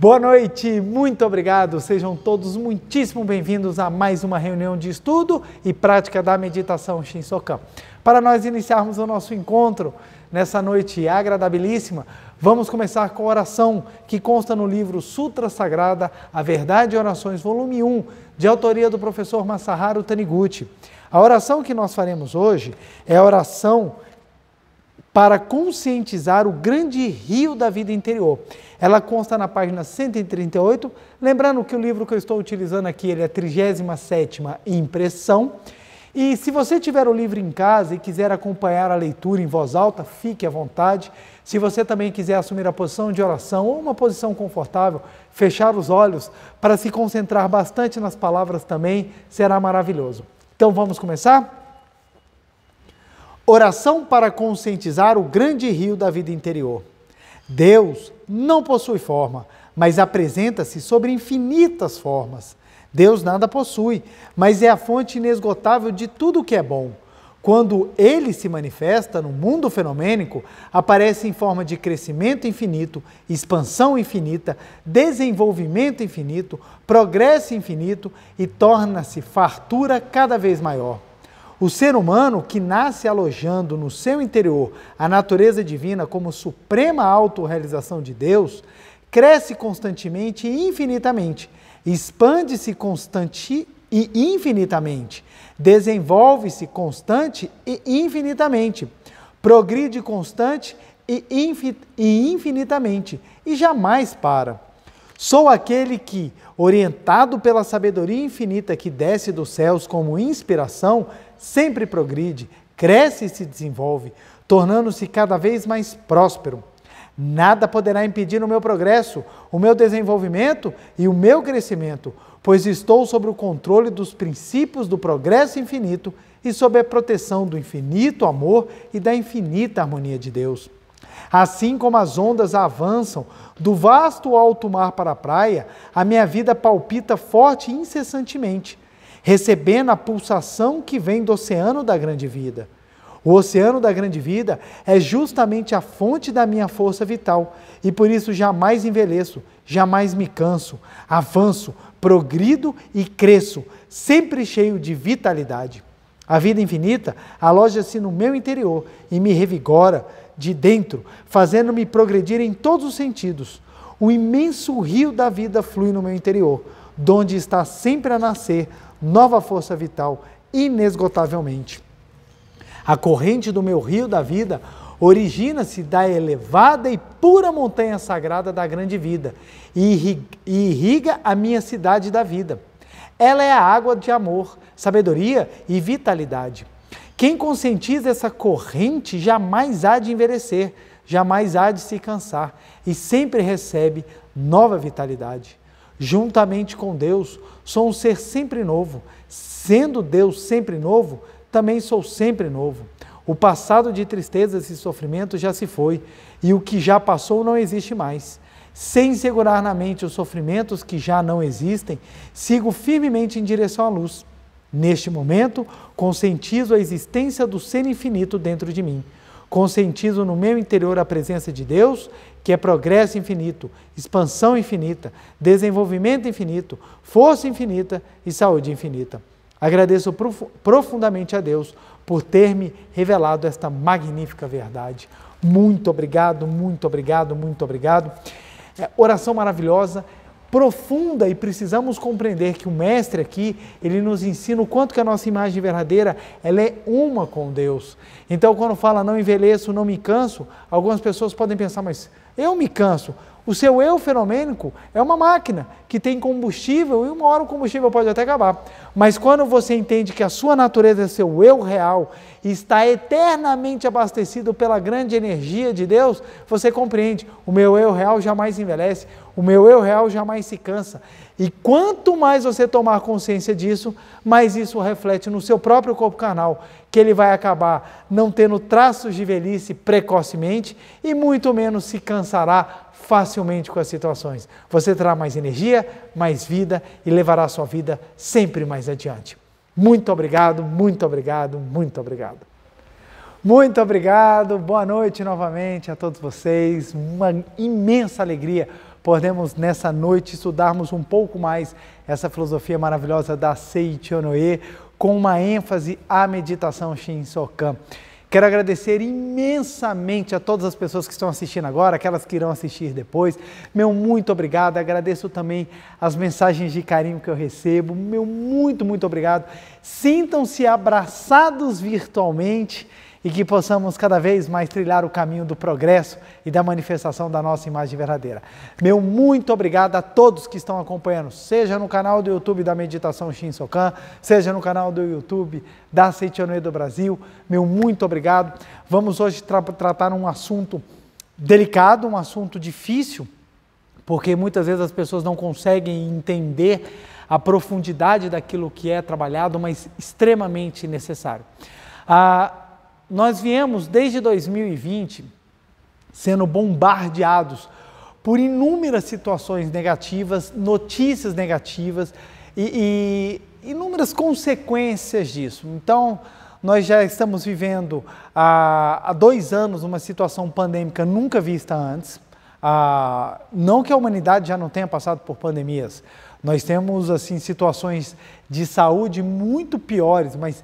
Boa noite, muito obrigado. Sejam todos muitíssimo bem-vindos a mais uma reunião de estudo e prática da meditação Shinsokan. Para nós iniciarmos o nosso encontro, nessa noite agradabilíssima, vamos começar com a oração que consta no livro Sutra Sagrada, A Verdade e Orações, volume 1, de autoria do professor Masaharu Taniguchi. A oração que nós faremos hoje é a oração para conscientizar o grande rio da vida interior. Ela consta na página 138, lembrando que o livro que eu estou utilizando aqui ele é a 37ª impressão, e se você tiver o livro em casa e quiser acompanhar a leitura em voz alta, fique à vontade. Se você também quiser assumir a posição de oração ou uma posição confortável, fechar os olhos para se concentrar bastante nas palavras também será maravilhoso. Então vamos começar? Oração para conscientizar o grande rio da vida interior. Deus não possui forma, mas apresenta-se sobre infinitas formas. Deus nada possui, mas é a fonte inesgotável de tudo o que é bom. Quando ele se manifesta no mundo fenomênico, aparece em forma de crescimento infinito, expansão infinita, desenvolvimento infinito, progresso infinito e torna-se fartura cada vez maior. O ser humano que nasce alojando no seu interior a natureza divina como suprema autorrealização de Deus, cresce constantemente e infinitamente, expande-se constante e infinitamente, desenvolve-se constante e infinitamente, progride constante e, infi e infinitamente, e jamais para. Sou aquele que, orientado pela sabedoria infinita que desce dos céus como inspiração, sempre progride, cresce e se desenvolve, tornando-se cada vez mais próspero Nada poderá impedir o meu progresso, o meu desenvolvimento e o meu crescimento, pois estou sob o controle dos princípios do progresso infinito e sob a proteção do infinito amor e da infinita harmonia de Deus. Assim como as ondas avançam do vasto alto mar para a praia, a minha vida palpita forte e incessantemente, recebendo a pulsação que vem do oceano da grande vida. O oceano da grande vida é justamente a fonte da minha força vital e por isso jamais envelheço, jamais me canso, avanço, progrido e cresço, sempre cheio de vitalidade. A vida infinita aloja-se no meu interior e me revigora de dentro, fazendo-me progredir em todos os sentidos. O imenso rio da vida flui no meu interior, donde está sempre a nascer nova força vital, inesgotavelmente. A corrente do meu rio da vida origina-se da elevada e pura montanha sagrada da grande vida e irriga a minha cidade da vida. Ela é a água de amor, sabedoria e vitalidade. Quem conscientiza essa corrente jamais há de envelhecer, jamais há de se cansar e sempre recebe nova vitalidade. Juntamente com Deus, sou um ser sempre novo. Sendo Deus sempre novo, também sou sempre novo. O passado de tristezas e sofrimento já se foi, e o que já passou não existe mais. Sem segurar na mente os sofrimentos que já não existem, sigo firmemente em direção à luz. Neste momento, conscientizo a existência do ser infinito dentro de mim. Conscientizo no meu interior a presença de Deus, que é progresso infinito, expansão infinita, desenvolvimento infinito, força infinita e saúde infinita. Agradeço profundamente a Deus por ter me revelado esta magnífica verdade. Muito obrigado, muito obrigado, muito obrigado. É, oração maravilhosa, profunda e precisamos compreender que o mestre aqui, ele nos ensina o quanto que a nossa imagem verdadeira, ela é uma com Deus. Então quando fala não envelheço, não me canso, algumas pessoas podem pensar, mas eu me canso. O seu eu fenomênico é uma máquina que tem combustível e uma hora o combustível pode até acabar. Mas quando você entende que a sua natureza, seu eu real, está eternamente abastecido pela grande energia de Deus, você compreende. O meu eu real jamais envelhece, o meu eu real jamais se cansa. E quanto mais você tomar consciência disso, mais isso reflete no seu próprio corpo canal, que ele vai acabar não tendo traços de velhice precocemente e muito menos se cansará facilmente com as situações. Você terá mais energia, mais vida e levará a sua vida sempre mais adiante. Muito obrigado, muito obrigado, muito obrigado. Muito obrigado, boa noite novamente a todos vocês. Uma imensa alegria podemos nessa noite estudarmos um pouco mais essa filosofia maravilhosa da Seiichonoe com uma ênfase à meditação Shinsokan. Quero agradecer imensamente a todas as pessoas que estão assistindo agora, aquelas que irão assistir depois. Meu muito obrigado. Agradeço também as mensagens de carinho que eu recebo. Meu muito, muito obrigado. Sintam-se abraçados virtualmente e que possamos cada vez mais trilhar o caminho do progresso e da manifestação da nossa imagem verdadeira. Meu muito obrigado a todos que estão acompanhando, seja no canal do YouTube da Meditação Shinsokan, seja no canal do YouTube da Seitianue do Brasil. Meu muito obrigado. Vamos hoje tra tratar um assunto delicado, um assunto difícil, porque muitas vezes as pessoas não conseguem entender a profundidade daquilo que é trabalhado, mas extremamente necessário. Ah, nós viemos desde 2020 sendo bombardeados por inúmeras situações negativas, notícias negativas e, e inúmeras consequências disso. Então, nós já estamos vivendo há, há, dois anos uma situação pandêmica nunca vista antes. Ah, não que a humanidade já não tenha passado por pandemias, nós temos assim situações de saúde muito piores, mas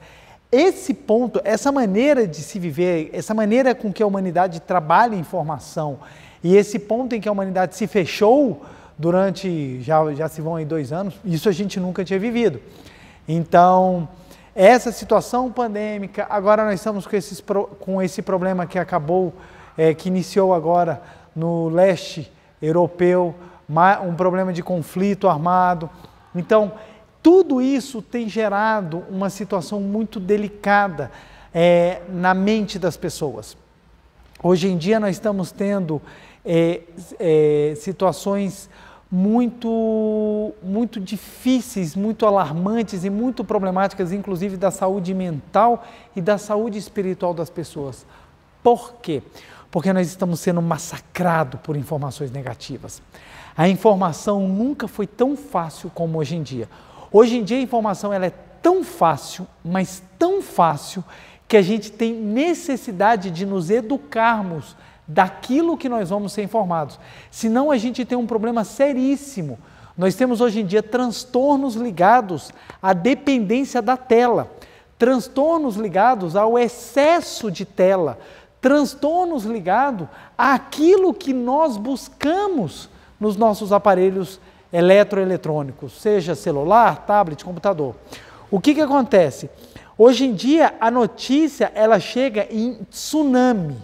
esse ponto, essa maneira de se viver, essa maneira com que a humanidade trabalha informação e esse ponto em que a humanidade se fechou durante, já, já se vão aí dois anos, isso a gente nunca tinha vivido. Então, essa situação pandêmica, agora nós estamos com, esses, com esse problema que acabou, é, que iniciou agora no leste europeu, um problema de conflito armado. Então, tudo isso tem gerado uma situação muito delicada é, na mente das pessoas. Hoje em dia nós estamos tendo é, é, situações muito, muito difíceis, muito alarmantes e muito problemáticas, inclusive da saúde mental e da saúde espiritual das pessoas. Por quê? Porque nós estamos sendo massacrados por informações negativas. A informação nunca foi tão fácil como hoje em dia. Hoje em dia a informação ela é tão fácil, mas tão fácil, que a gente tem necessidade de nos educarmos daquilo que nós vamos ser informados. Senão a gente tem um problema seríssimo. Nós temos hoje em dia transtornos ligados à dependência da tela, transtornos ligados ao excesso de tela, transtornos ligados àquilo que nós buscamos nos nossos aparelhos eletroeletrônico, seja celular, tablet, computador. O que, que acontece? Hoje em dia a notícia ela chega em tsunami.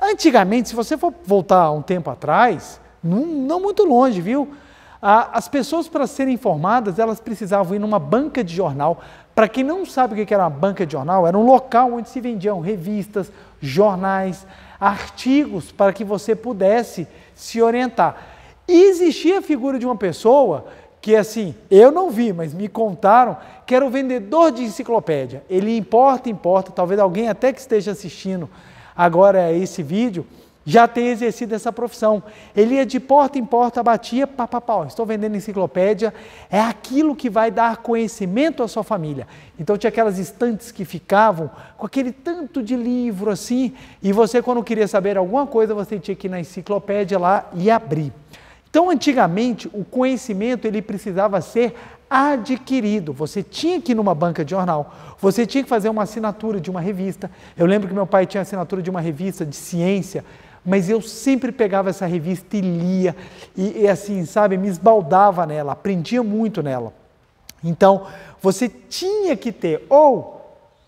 Antigamente, se você for voltar um tempo atrás, não, não muito longe, viu? as pessoas para serem informadas elas precisavam ir numa banca de jornal. Para quem não sabe o que era uma banca de jornal, era um local onde se vendiam revistas, jornais, artigos para que você pudesse se orientar. E existia a figura de uma pessoa que assim, eu não vi, mas me contaram que era o vendedor de enciclopédia. Ele importa, importa, talvez alguém até que esteja assistindo agora a esse vídeo já tenha exercido essa profissão. Ele ia de porta em porta, batia, papapá, estou vendendo enciclopédia, é aquilo que vai dar conhecimento à sua família. Então tinha aquelas estantes que ficavam com aquele tanto de livro assim, e você quando queria saber alguma coisa, você tinha que ir na enciclopédia lá e abrir. Então, antigamente, o conhecimento ele precisava ser adquirido. Você tinha que ir numa banca de jornal, você tinha que fazer uma assinatura de uma revista. Eu lembro que meu pai tinha assinatura de uma revista de ciência, mas eu sempre pegava essa revista e lia, e, e assim, sabe, me esbaldava nela, aprendia muito nela. Então, você tinha que ter ou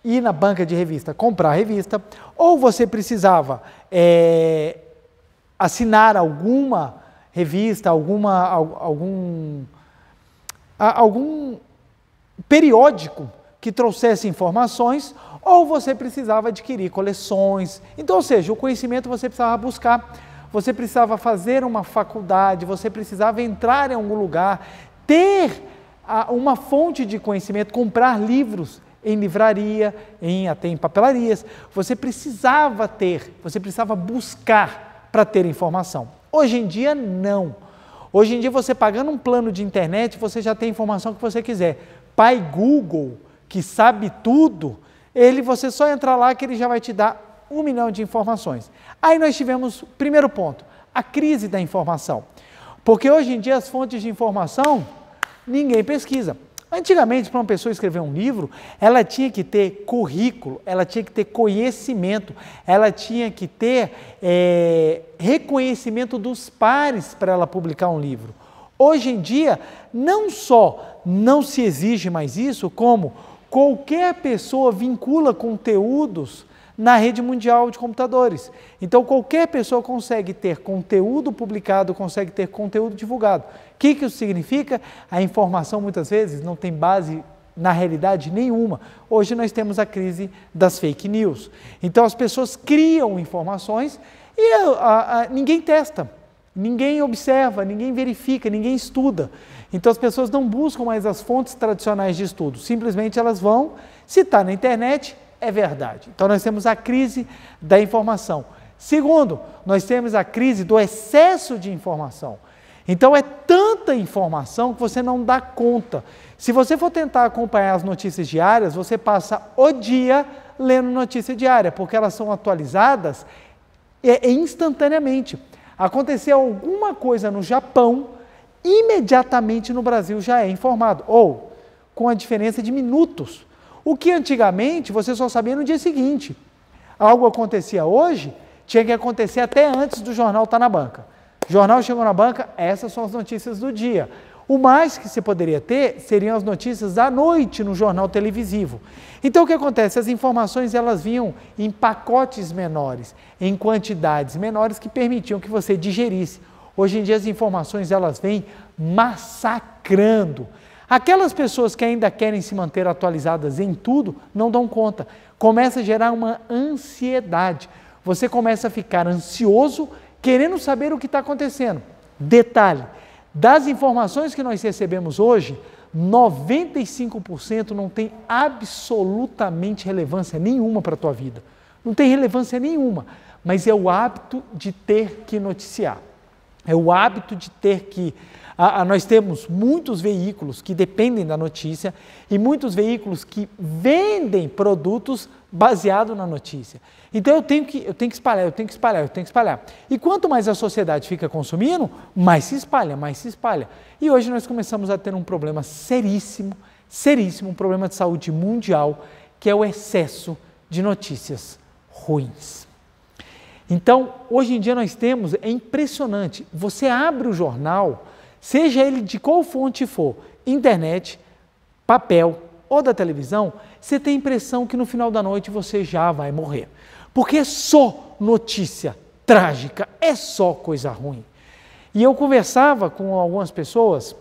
ir na banca de revista comprar a revista, ou você precisava é, assinar alguma revista, alguma, algum, algum periódico que trouxesse informações, ou você precisava adquirir coleções. Então, ou seja, o conhecimento você precisava buscar, você precisava fazer uma faculdade, você precisava entrar em algum lugar, ter uma fonte de conhecimento, comprar livros em livraria, em até em papelarias. Você precisava ter, você precisava buscar para ter informação. Hoje em dia, não. Hoje em dia, você pagando um plano de internet, você já tem a informação que você quiser. Pai Google, que sabe tudo, ele você só entrar lá que ele já vai te dar um milhão de informações. Aí nós tivemos, primeiro ponto, a crise da informação. Porque hoje em dia as fontes de informação ninguém pesquisa. Antigamente, para uma pessoa escrever um livro, ela tinha que ter currículo, ela tinha que ter conhecimento, ela tinha que ter é, reconhecimento dos pares para ela publicar um livro. Hoje em dia, não só não se exige mais isso, como qualquer pessoa vincula conteúdos na rede mundial de computadores. Então qualquer pessoa consegue ter conteúdo publicado, consegue ter conteúdo divulgado. O que, que isso significa? A informação muitas vezes não tem base na realidade nenhuma. Hoje nós temos a crise das fake news. Então as pessoas criam informações e a, a, a, ninguém testa, ninguém observa, ninguém verifica, ninguém estuda. Então as pessoas não buscam mais as fontes tradicionais de estudo, simplesmente elas vão, se está na internet, é verdade. Então nós temos a crise da informação. Segundo, nós temos a crise do excesso de informação. Então é tanta informação que você não dá conta. Se você for tentar acompanhar as notícias diárias, você passa o dia lendo notícia diária, porque elas são atualizadas é, é instantaneamente. Aconteceu alguma coisa no Japão, imediatamente no Brasil já é informado, ou com a diferença de minutos. O que antigamente você só sabia no dia seguinte. Algo acontecia hoje, tinha que acontecer até antes do jornal estar tá na banca. O jornal chegou na banca, essas são as notícias do dia. O mais que você poderia ter seriam as notícias à noite no jornal televisivo. Então o que acontece? As informações elas vinham em pacotes menores, em quantidades menores que permitiam que você digerisse. Hoje em dia as informações elas vêm massacrando. Aquelas pessoas que ainda querem se manter atualizadas em tudo não dão conta. Começa a gerar uma ansiedade. Você começa a ficar ansioso, querendo saber o que está acontecendo. Detalhe: das informações que nós recebemos hoje, 95% não tem absolutamente relevância nenhuma para a tua vida. Não tem relevância nenhuma, mas é o hábito de ter que noticiar. É o hábito de ter que a, a, nós temos muitos veículos que dependem da notícia e muitos veículos que vendem produtos baseado na notícia. Então eu tenho, que, eu tenho que espalhar, eu tenho que espalhar, eu tenho que espalhar. E quanto mais a sociedade fica consumindo, mais se espalha, mais se espalha. E hoje nós começamos a ter um problema seríssimo, seríssimo, um problema de saúde mundial, que é o excesso de notícias ruins. Então, hoje em dia nós temos, é impressionante, você abre o jornal, seja ele de qual fonte for, internet, papel ou da televisão, você tem a impressão que no final da noite você já vai morrer. Porque é só notícia trágica, é só coisa ruim. E eu conversava com algumas pessoas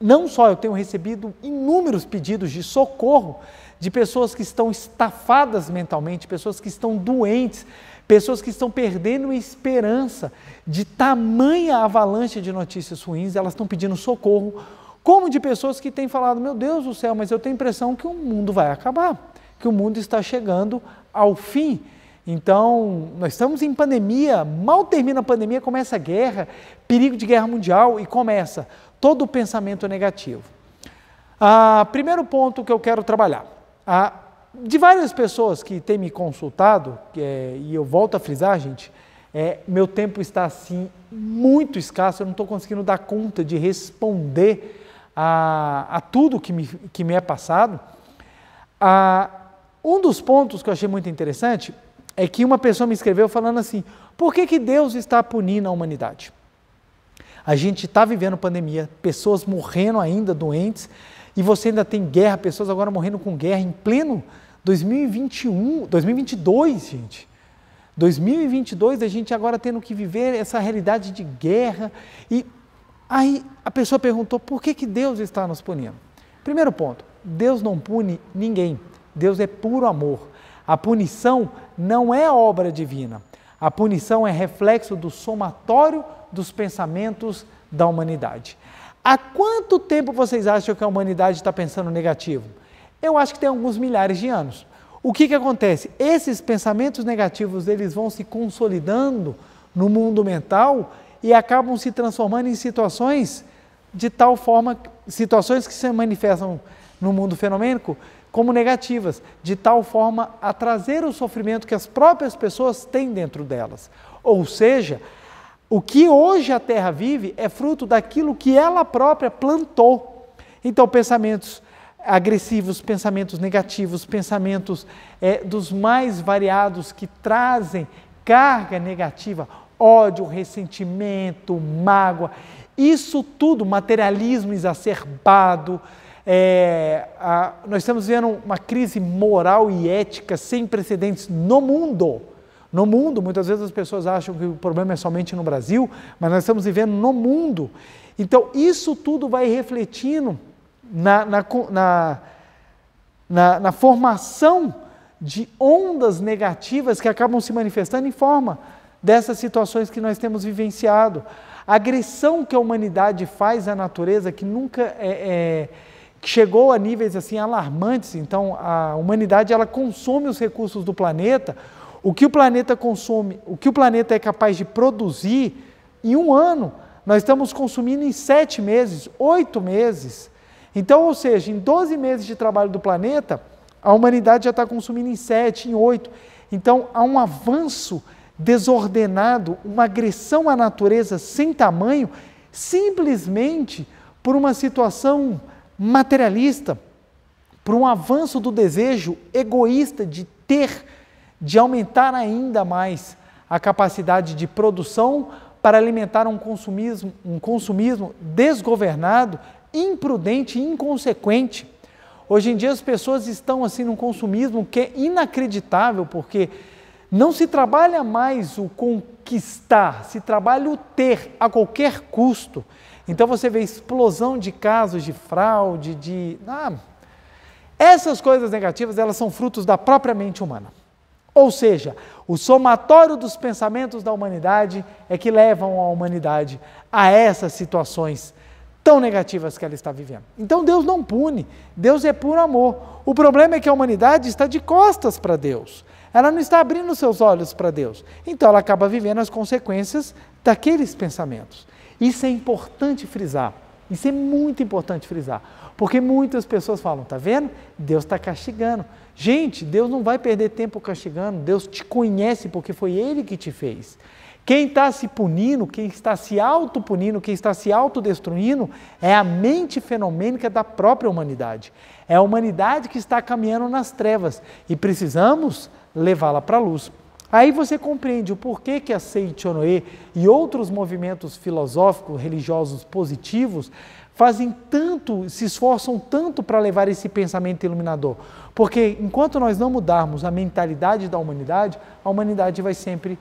não só eu tenho recebido inúmeros pedidos de socorro de pessoas que estão estafadas mentalmente, pessoas que estão doentes, pessoas que estão perdendo esperança de tamanha avalanche de notícias ruins, elas estão pedindo socorro, como de pessoas que têm falado: meu Deus do céu, mas eu tenho a impressão que o mundo vai acabar, que o mundo está chegando ao fim. Então, nós estamos em pandemia, mal termina a pandemia, começa a guerra, perigo de guerra mundial e começa todo o pensamento negativo. Ah, primeiro ponto que eu quero trabalhar. Ah, de várias pessoas que têm me consultado, é, e eu volto a frisar, gente, é, meu tempo está assim muito escasso, eu não estou conseguindo dar conta de responder a, a tudo que me, que me é passado. Ah, um dos pontos que eu achei muito interessante é que uma pessoa me escreveu falando assim: por que, que Deus está punindo a humanidade? A gente está vivendo pandemia, pessoas morrendo ainda doentes, e você ainda tem guerra, pessoas agora morrendo com guerra em pleno 2021, 2022, gente. 2022, a gente agora tendo que viver essa realidade de guerra. E aí a pessoa perguntou: por que, que Deus está nos punindo? Primeiro ponto: Deus não pune ninguém. Deus é puro amor. A punição não é obra divina. A punição é reflexo do somatório dos pensamentos da humanidade. Há quanto tempo vocês acham que a humanidade está pensando negativo? Eu acho que tem alguns milhares de anos. O que, que acontece? Esses pensamentos negativos eles vão se consolidando no mundo mental e acabam se transformando em situações de tal forma, situações que se manifestam no mundo fenomênico, como negativas, de tal forma a trazer o sofrimento que as próprias pessoas têm dentro delas. Ou seja, o que hoje a terra vive é fruto daquilo que ela própria plantou. Então, pensamentos agressivos, pensamentos negativos, pensamentos é, dos mais variados que trazem carga negativa, ódio, ressentimento, mágoa, isso tudo, materialismo exacerbado, é, a, nós estamos vendo uma crise moral e ética sem precedentes no mundo. No mundo, muitas vezes as pessoas acham que o problema é somente no Brasil, mas nós estamos vivendo no mundo. Então, isso tudo vai refletindo na, na, na, na, na formação de ondas negativas que acabam se manifestando em forma dessas situações que nós temos vivenciado. A agressão que a humanidade faz à natureza, que nunca é, é chegou a níveis assim alarmantes. Então a humanidade ela consome os recursos do planeta. O que o planeta consome, o que o planeta é capaz de produzir em um ano, nós estamos consumindo em sete meses, oito meses. Então, ou seja, em 12 meses de trabalho do planeta, a humanidade já está consumindo em sete, em oito. Então há um avanço desordenado, uma agressão à natureza sem tamanho, simplesmente por uma situação materialista, por um avanço do desejo egoísta de ter, de aumentar ainda mais a capacidade de produção para alimentar um consumismo, um consumismo desgovernado, imprudente e inconsequente. Hoje em dia as pessoas estão assim num consumismo que é inacreditável, porque não se trabalha mais o conquistar, se trabalha o ter a qualquer custo. Então você vê explosão de casos de fraude, de. Ah, essas coisas negativas, elas são frutos da própria mente humana. Ou seja, o somatório dos pensamentos da humanidade é que levam a humanidade a essas situações tão negativas que ela está vivendo. Então Deus não pune, Deus é puro amor. O problema é que a humanidade está de costas para Deus. Ela não está abrindo seus olhos para Deus. Então ela acaba vivendo as consequências daqueles pensamentos. Isso é importante frisar. Isso é muito importante frisar. Porque muitas pessoas falam, tá vendo? Deus está castigando. Gente, Deus não vai perder tempo castigando. Deus te conhece porque foi Ele que te fez. Quem está se punindo, quem está se autopunindo, quem está se autodestruindo é a mente fenomênica da própria humanidade. É a humanidade que está caminhando nas trevas e precisamos levá-la para a luz. Aí você compreende o porquê que a Seichonoe e outros movimentos filosóficos religiosos positivos fazem tanto, se esforçam tanto para levar esse pensamento iluminador. Porque enquanto nós não mudarmos a mentalidade da humanidade, a humanidade vai sempre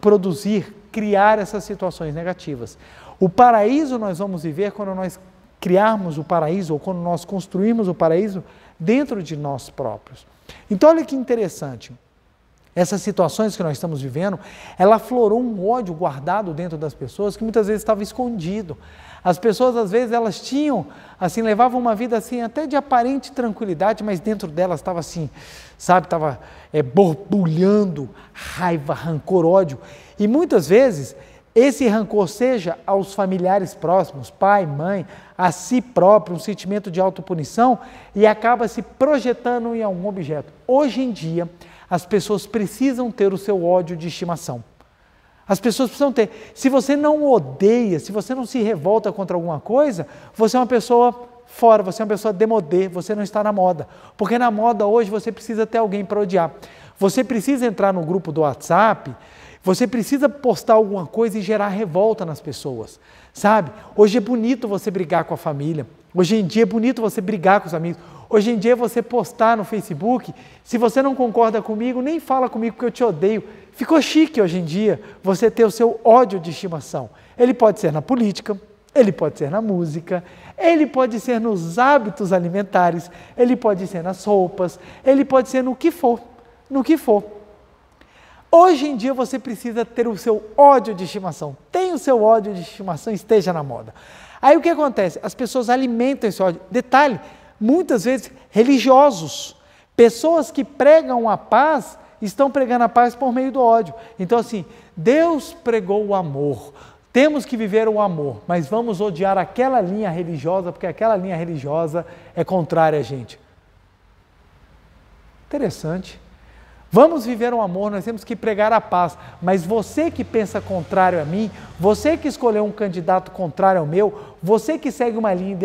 produzir, criar essas situações negativas. O paraíso nós vamos viver quando nós criarmos o paraíso ou quando nós construirmos o paraíso dentro de nós próprios. Então olha que interessante. Essas situações que nós estamos vivendo, ela aflorou um ódio guardado dentro das pessoas que muitas vezes estava escondido. As pessoas às vezes elas tinham, assim, levavam uma vida assim até de aparente tranquilidade, mas dentro delas estava assim, sabe, estava é, borbulhando raiva, rancor, ódio. E muitas vezes esse rancor seja aos familiares próximos, pai, mãe, a si próprio, um sentimento de autopunição e acaba se projetando em algum objeto. Hoje em dia, as pessoas precisam ter o seu ódio de estimação. As pessoas precisam ter. Se você não odeia, se você não se revolta contra alguma coisa, você é uma pessoa fora, você é uma pessoa demodê, você não está na moda. Porque na moda hoje você precisa ter alguém para odiar. Você precisa entrar no grupo do WhatsApp você precisa postar alguma coisa e gerar revolta nas pessoas, sabe? Hoje é bonito você brigar com a família. Hoje em dia é bonito você brigar com os amigos. Hoje em dia é você postar no Facebook, se você não concorda comigo, nem fala comigo que eu te odeio. Ficou chique hoje em dia você ter o seu ódio de estimação. Ele pode ser na política, ele pode ser na música, ele pode ser nos hábitos alimentares, ele pode ser nas roupas, ele pode ser no que for, no que for. Hoje em dia você precisa ter o seu ódio de estimação. Tem o seu ódio de estimação, esteja na moda. Aí o que acontece? As pessoas alimentam esse ódio. Detalhe, muitas vezes religiosos, pessoas que pregam a paz estão pregando a paz por meio do ódio. Então assim, Deus pregou o amor. Temos que viver o amor, mas vamos odiar aquela linha religiosa, porque aquela linha religiosa é contrária a gente. Interessante. Vamos viver um amor, nós temos que pregar a paz. Mas você que pensa contrário a mim, você que escolheu um candidato contrário ao meu, você que segue uma linha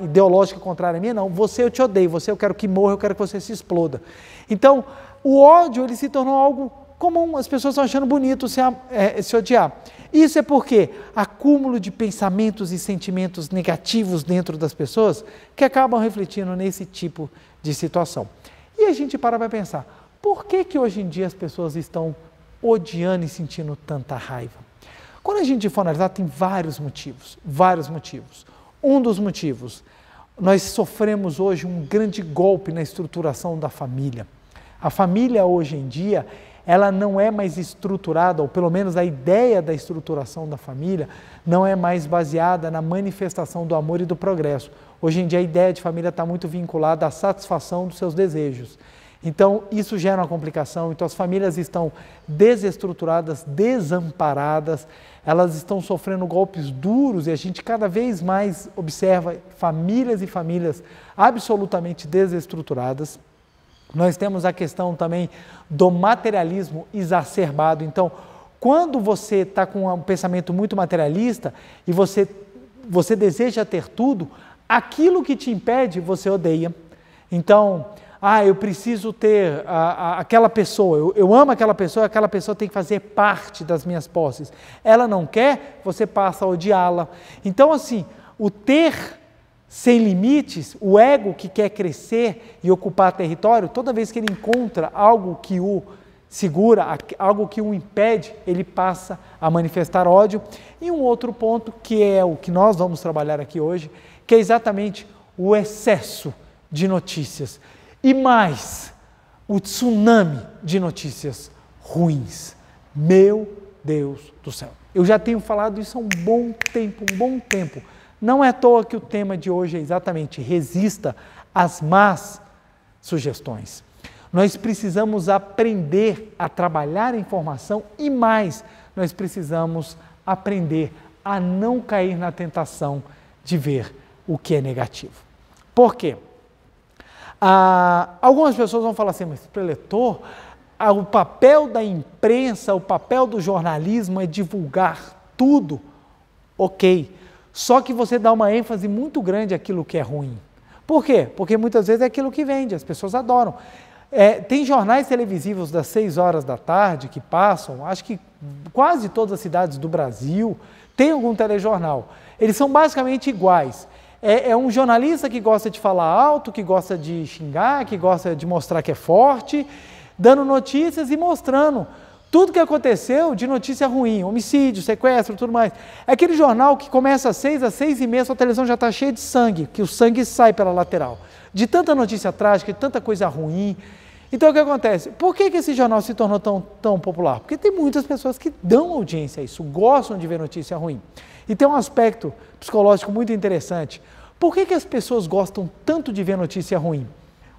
ideológica contrária a minha, não. Você eu te odeio, você eu quero que morra, eu quero que você se exploda. Então, o ódio ele se tornou algo comum, as pessoas estão achando bonito se, é, se odiar. Isso é porque acúmulo de pensamentos e sentimentos negativos dentro das pessoas que acabam refletindo nesse tipo de situação. E a gente para para pensar por que, que hoje em dia as pessoas estão odiando e sentindo tanta raiva? Quando a gente for analisar, tem vários motivos, vários motivos. Um dos motivos, nós sofremos hoje um grande golpe na estruturação da família. A família hoje em dia, ela não é mais estruturada, ou pelo menos a ideia da estruturação da família não é mais baseada na manifestação do amor e do progresso. Hoje em dia a ideia de família está muito vinculada à satisfação dos seus desejos. Então, isso gera uma complicação. Então, as famílias estão desestruturadas, desamparadas, elas estão sofrendo golpes duros e a gente cada vez mais observa famílias e famílias absolutamente desestruturadas. Nós temos a questão também do materialismo exacerbado. Então, quando você está com um pensamento muito materialista e você, você deseja ter tudo, aquilo que te impede, você odeia. Então, ah, eu preciso ter a, a, aquela pessoa, eu, eu amo aquela pessoa, aquela pessoa tem que fazer parte das minhas posses. Ela não quer, você passa a odiá-la. Então, assim, o ter sem limites, o ego que quer crescer e ocupar território, toda vez que ele encontra algo que o segura, algo que o impede, ele passa a manifestar ódio. E um outro ponto, que é o que nós vamos trabalhar aqui hoje, que é exatamente o excesso de notícias. E mais, o tsunami de notícias ruins. Meu Deus do céu. Eu já tenho falado isso há um bom tempo, um bom tempo. Não é à toa que o tema de hoje é exatamente resista às más sugestões. Nós precisamos aprender a trabalhar a informação e mais, nós precisamos aprender a não cair na tentação de ver o que é negativo. Por quê? Ah, algumas pessoas vão falar assim, mas preletor, ah, o papel da imprensa, o papel do jornalismo é divulgar tudo. Ok, só que você dá uma ênfase muito grande àquilo que é ruim. Por quê? Porque muitas vezes é aquilo que vende, as pessoas adoram. É, tem jornais televisivos das 6 horas da tarde que passam, acho que quase todas as cidades do Brasil têm algum telejornal. Eles são basicamente iguais é, é, um jornalista que gosta de falar alto, que gosta de xingar, que gosta de mostrar que é forte, dando notícias e mostrando tudo que aconteceu de notícia ruim, homicídio, sequestro, tudo mais. É aquele jornal que começa às seis, às seis e meia, sua televisão já está cheia de sangue, que o sangue sai pela lateral. De tanta notícia trágica, de tanta coisa ruim. Então o que acontece? Por que, que esse jornal se tornou tão, tão popular? Porque tem muitas pessoas que dão audiência a isso, gostam de ver notícia ruim. E tem um aspecto psicológico muito interessante. Por que, que as pessoas gostam tanto de ver notícia ruim?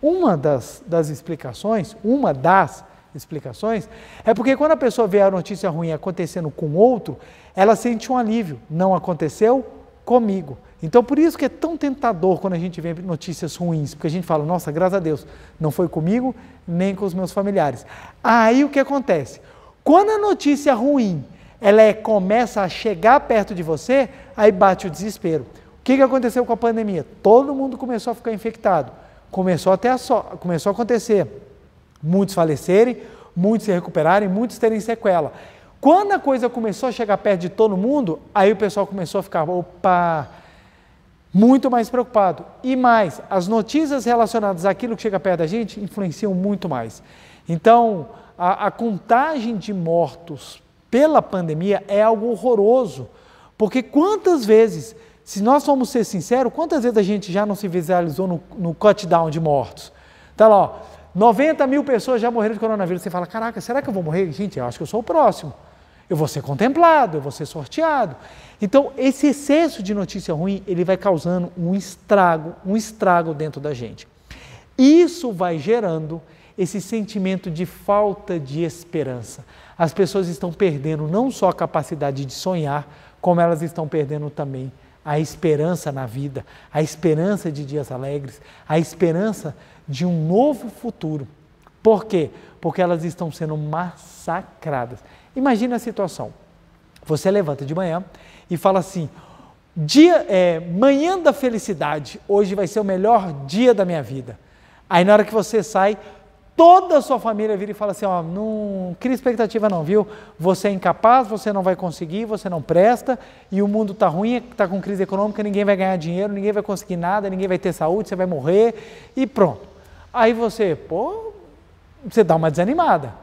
Uma das, das explicações, uma das explicações, é porque quando a pessoa vê a notícia ruim acontecendo com outro, ela sente um alívio. Não aconteceu comigo. Então, por isso que é tão tentador quando a gente vê notícias ruins, porque a gente fala, nossa, graças a Deus, não foi comigo nem com os meus familiares. Aí o que acontece? Quando a notícia ruim ela é, começa a chegar perto de você, aí bate o desespero. O que, que aconteceu com a pandemia? Todo mundo começou a ficar infectado. Começou, até a so, começou a acontecer. Muitos falecerem, muitos se recuperarem, muitos terem sequela. Quando a coisa começou a chegar perto de todo mundo, aí o pessoal começou a ficar, opa, muito mais preocupado. E mais, as notícias relacionadas àquilo que chega perto da gente influenciam muito mais. Então, a, a contagem de mortos pela pandemia é algo horroroso. Porque quantas vezes, se nós formos ser sinceros, quantas vezes a gente já não se visualizou no, no cutdown de mortos? Tá lá, ó, 90 mil pessoas já morreram de coronavírus. Você fala, caraca, será que eu vou morrer? Gente, eu acho que eu sou o próximo. Eu vou ser contemplado, eu vou ser sorteado. Então, esse excesso de notícia ruim, ele vai causando um estrago, um estrago dentro da gente. Isso vai gerando esse sentimento de falta de esperança as pessoas estão perdendo não só a capacidade de sonhar, como elas estão perdendo também a esperança na vida, a esperança de dias alegres, a esperança de um novo futuro. Por quê? Porque elas estão sendo massacradas. Imagina a situação. Você levanta de manhã e fala assim: dia, é, manhã da felicidade, hoje vai ser o melhor dia da minha vida. Aí na hora que você sai, toda a sua família vira e fala assim: ó, não cria expectativa, não, viu? Você é incapaz, você não vai conseguir, você não presta, e o mundo está ruim, está com crise econômica, ninguém vai ganhar dinheiro, ninguém vai conseguir nada, ninguém vai ter saúde, você vai morrer, e pronto. Aí você, pô, você dá uma desanimada.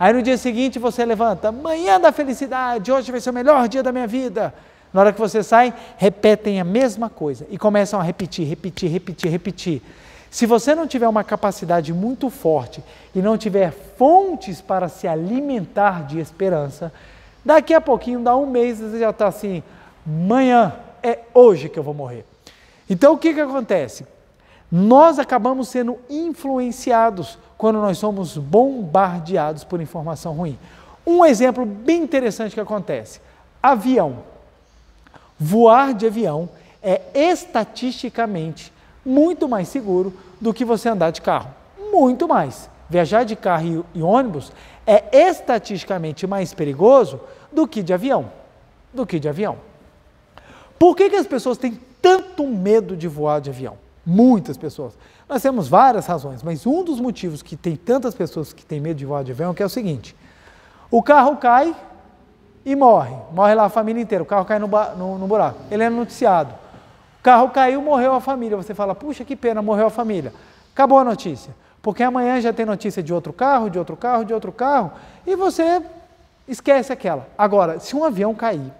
Aí no dia seguinte você levanta: manhã da felicidade, hoje vai ser o melhor dia da minha vida. Na hora que você sai, repetem a mesma coisa e começam a repetir, repetir, repetir, repetir. Se você não tiver uma capacidade muito forte e não tiver fontes para se alimentar de esperança, daqui a pouquinho, dá um mês, você já está assim: manhã é hoje que eu vou morrer. Então o que, que acontece? Nós acabamos sendo influenciados quando nós somos bombardeados por informação ruim. Um exemplo bem interessante que acontece: avião. Voar de avião é estatisticamente muito mais seguro do que você andar de carro. Muito mais. Viajar de carro e, ônibus é estatisticamente mais perigoso do que de avião. Do que de avião. Por que, que as pessoas têm tanto medo de voar de avião? Muitas pessoas. Nós temos várias razões, mas um dos motivos que tem tantas pessoas que têm medo de voar de avião é que é o seguinte: o carro cai e morre. Morre lá a família inteira, o carro cai no, no, no buraco. Ele é noticiado. Carro caiu, morreu a família. Você fala, puxa, que pena, morreu a família. Acabou a notícia. Porque amanhã já tem notícia de outro carro, de outro carro, de outro carro, e você esquece aquela. Agora, se um avião cair,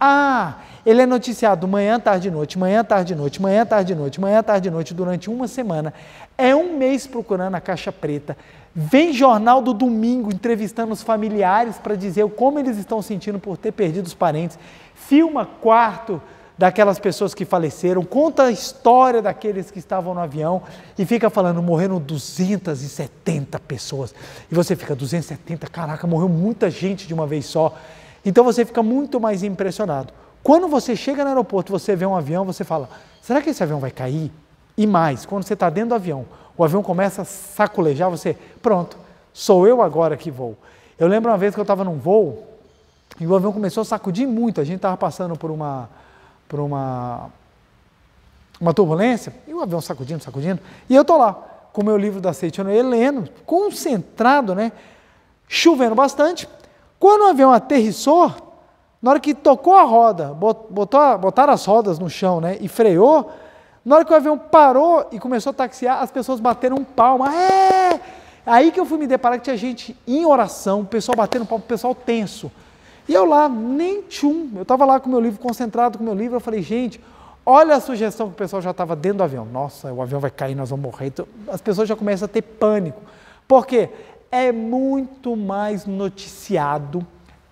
ah, ele é noticiado manhã, tarde, noite, manhã, tarde, noite, manhã, tarde, noite, manhã, tarde, noite, durante uma semana. É um mês procurando a caixa preta. Vem jornal do domingo entrevistando os familiares para dizer como eles estão sentindo por ter perdido os parentes. Filma quarto daquelas pessoas que faleceram, conta a história daqueles que estavam no avião e fica falando, morreram 270 pessoas. E você fica, 270, caraca, morreu muita gente de uma vez só. Então você fica muito mais impressionado. Quando você chega no aeroporto, você vê um avião, você fala, será que esse avião vai cair? E mais, quando você está dentro do avião, o avião começa a sacolejar você, pronto, sou eu agora que vou. Eu lembro uma vez que eu estava num voo e o avião começou a sacudir muito, a gente estava passando por uma por uma, uma turbulência, e o avião sacudindo, sacudindo, e eu estou lá com o meu livro da eu lendo, concentrado, né? chovendo bastante. Quando o avião aterrissou, na hora que tocou a roda, botou, botaram as rodas no chão né? e freou, na hora que o avião parou e começou a taxiar, as pessoas bateram um palma. É! Aí que eu fui me deparar que tinha gente em oração, o pessoal batendo palma, o pessoal tenso. E eu lá, nem tchum. Eu estava lá com meu livro, concentrado com meu livro. Eu falei, gente, olha a sugestão que o pessoal já estava dentro do avião. Nossa, o avião vai cair, nós vamos morrer. Então, as pessoas já começam a ter pânico. Por quê? É muito mais noticiado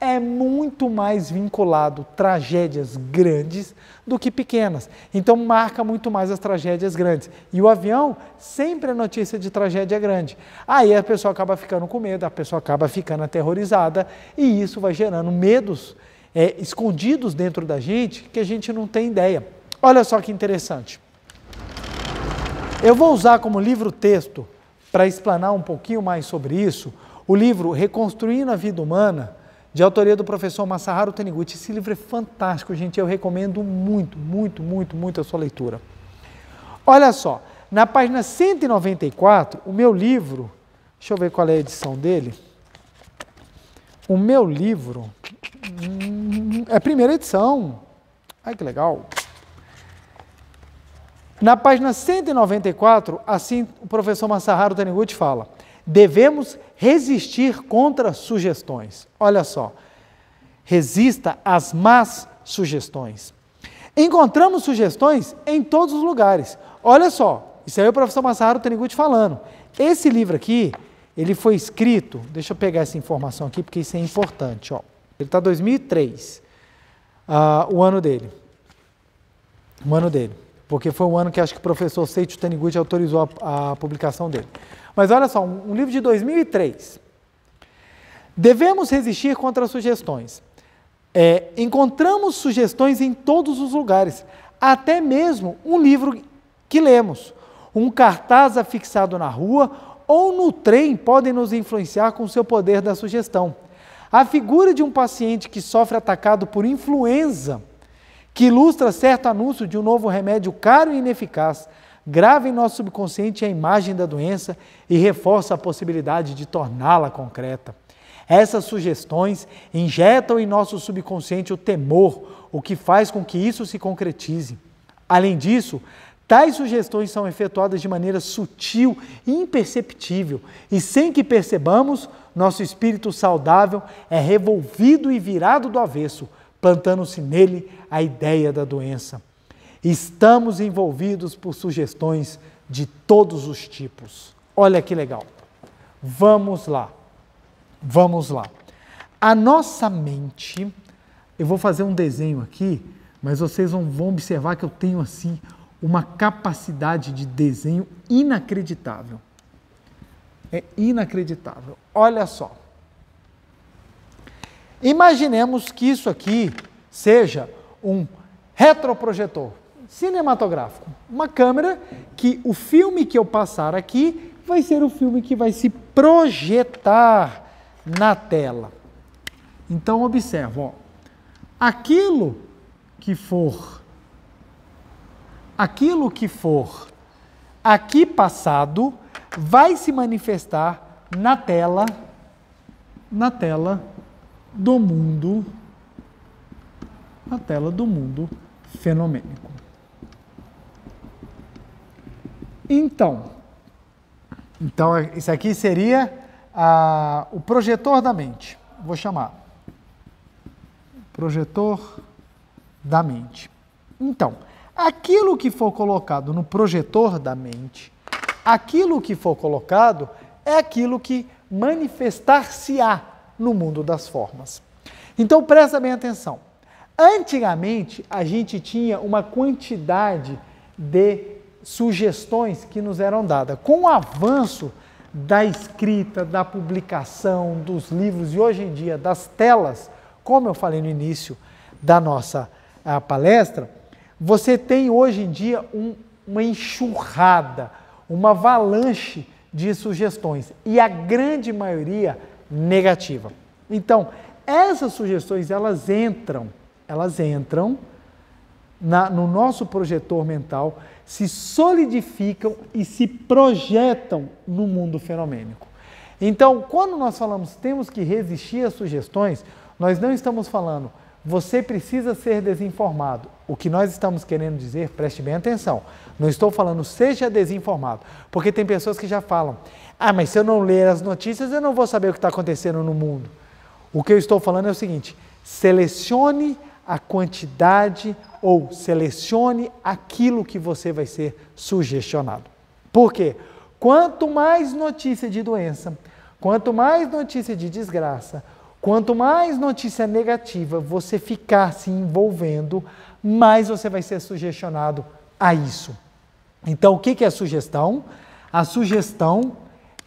é muito mais vinculado tragédias grandes do que pequenas. Então marca muito mais as tragédias grandes. E o avião sempre é notícia de tragédia grande. Aí a pessoa acaba ficando com medo, a pessoa acaba ficando aterrorizada e isso vai gerando medos é, escondidos dentro da gente que a gente não tem ideia. Olha só que interessante. Eu vou usar como livro-texto para explanar um pouquinho mais sobre isso o livro Reconstruindo a Vida Humana de autoria do professor Masaharu Taniguchi. Esse livro é fantástico, gente. Eu recomendo muito, muito, muito, muito a sua leitura. Olha só, na página 194, o meu livro, deixa eu ver qual é a edição dele. O meu livro hum, é a primeira edição. Ai que legal. Na página 194, assim o professor Masaharu Taniguchi fala: Devemos resistir contra sugestões. Olha só, resista às más sugestões. Encontramos sugestões em todos os lugares. Olha só, isso aí é o professor Massaro Teniguti falando. Esse livro aqui, ele foi escrito, deixa eu pegar essa informação aqui porque isso é importante, ó. Ele está 2003, uh, o ano dele. O ano dele, porque foi um ano que acho que o professor Seiichi Teniguti autorizou a, a publicação dele. Mas olha só, um, livro de 2003. Devemos resistir contra sugestões. É, encontramos sugestões em todos os lugares, até mesmo um livro que lemos. Um cartaz afixado na rua ou no trem podem nos influenciar com o seu poder da sugestão. A figura de um paciente que sofre atacado por influenza, que ilustra certo anúncio de um novo remédio caro e ineficaz, grava em nosso subconsciente a imagem da doença e reforça a possibilidade de torná-la concreta. Essas sugestões injetam em nosso subconsciente o temor, o que faz com que isso se concretize. Além disso, tais sugestões são efetuadas de maneira sutil e imperceptível, e sem que percebamos, nosso espírito saudável é revolvido e virado do avesso, plantando-se nele a ideia da doença. Estamos envolvidos por sugestões de todos os tipos. Olha que legal. Vamos lá. Vamos lá. A nossa mente, eu vou fazer um desenho aqui, mas vocês vão observar que eu tenho assim uma capacidade de desenho inacreditável. É inacreditável. Olha só. Imaginemos que isso aqui seja um retroprojetor cinematográfico. Uma câmera que o filme que eu passar aqui vai ser o filme que vai se projetar na tela. Então observa, ó, aquilo que for aquilo que for aqui passado vai se manifestar na tela na tela do mundo na tela do mundo fenomênico. Então, então isso aqui seria ah, o projetor da mente. Vou chamar. Projetor da mente. Então, aquilo que for colocado no projetor da mente, aquilo que for colocado é aquilo que manifestar-se-á no mundo das formas. Então presta bem atenção. Antigamente a gente tinha uma quantidade de sugestões que nos eram dadas. Com o avanço da escrita, da publicação, dos livros e hoje em dia das telas, como eu falei no início da nossa eh, palestra, você tem hoje em dia um, uma enxurrada, uma avalanche de sugestões e a grande maioria negativa. Então, essas sugestões elas entram, elas entram na, no nosso projetor mental se solidificam e se projetam no mundo fenomênico. Então, quando nós falamos temos que resistir às sugestões, nós não estamos falando você precisa ser desinformado. O que nós estamos querendo dizer, preste bem atenção, não estou falando seja desinformado, porque tem pessoas que já falam: ah, mas se eu não ler as notícias, eu não vou saber o que está acontecendo no mundo. O que eu estou falando é o seguinte: selecione a quantidade ou selecione aquilo que você vai ser sugestionado. Por quê? Quanto mais notícia de doença, quanto mais notícia de desgraça, quanto mais notícia negativa você ficar se envolvendo, mais você vai ser sugestionado a isso. Então, o que é sugestão? A sugestão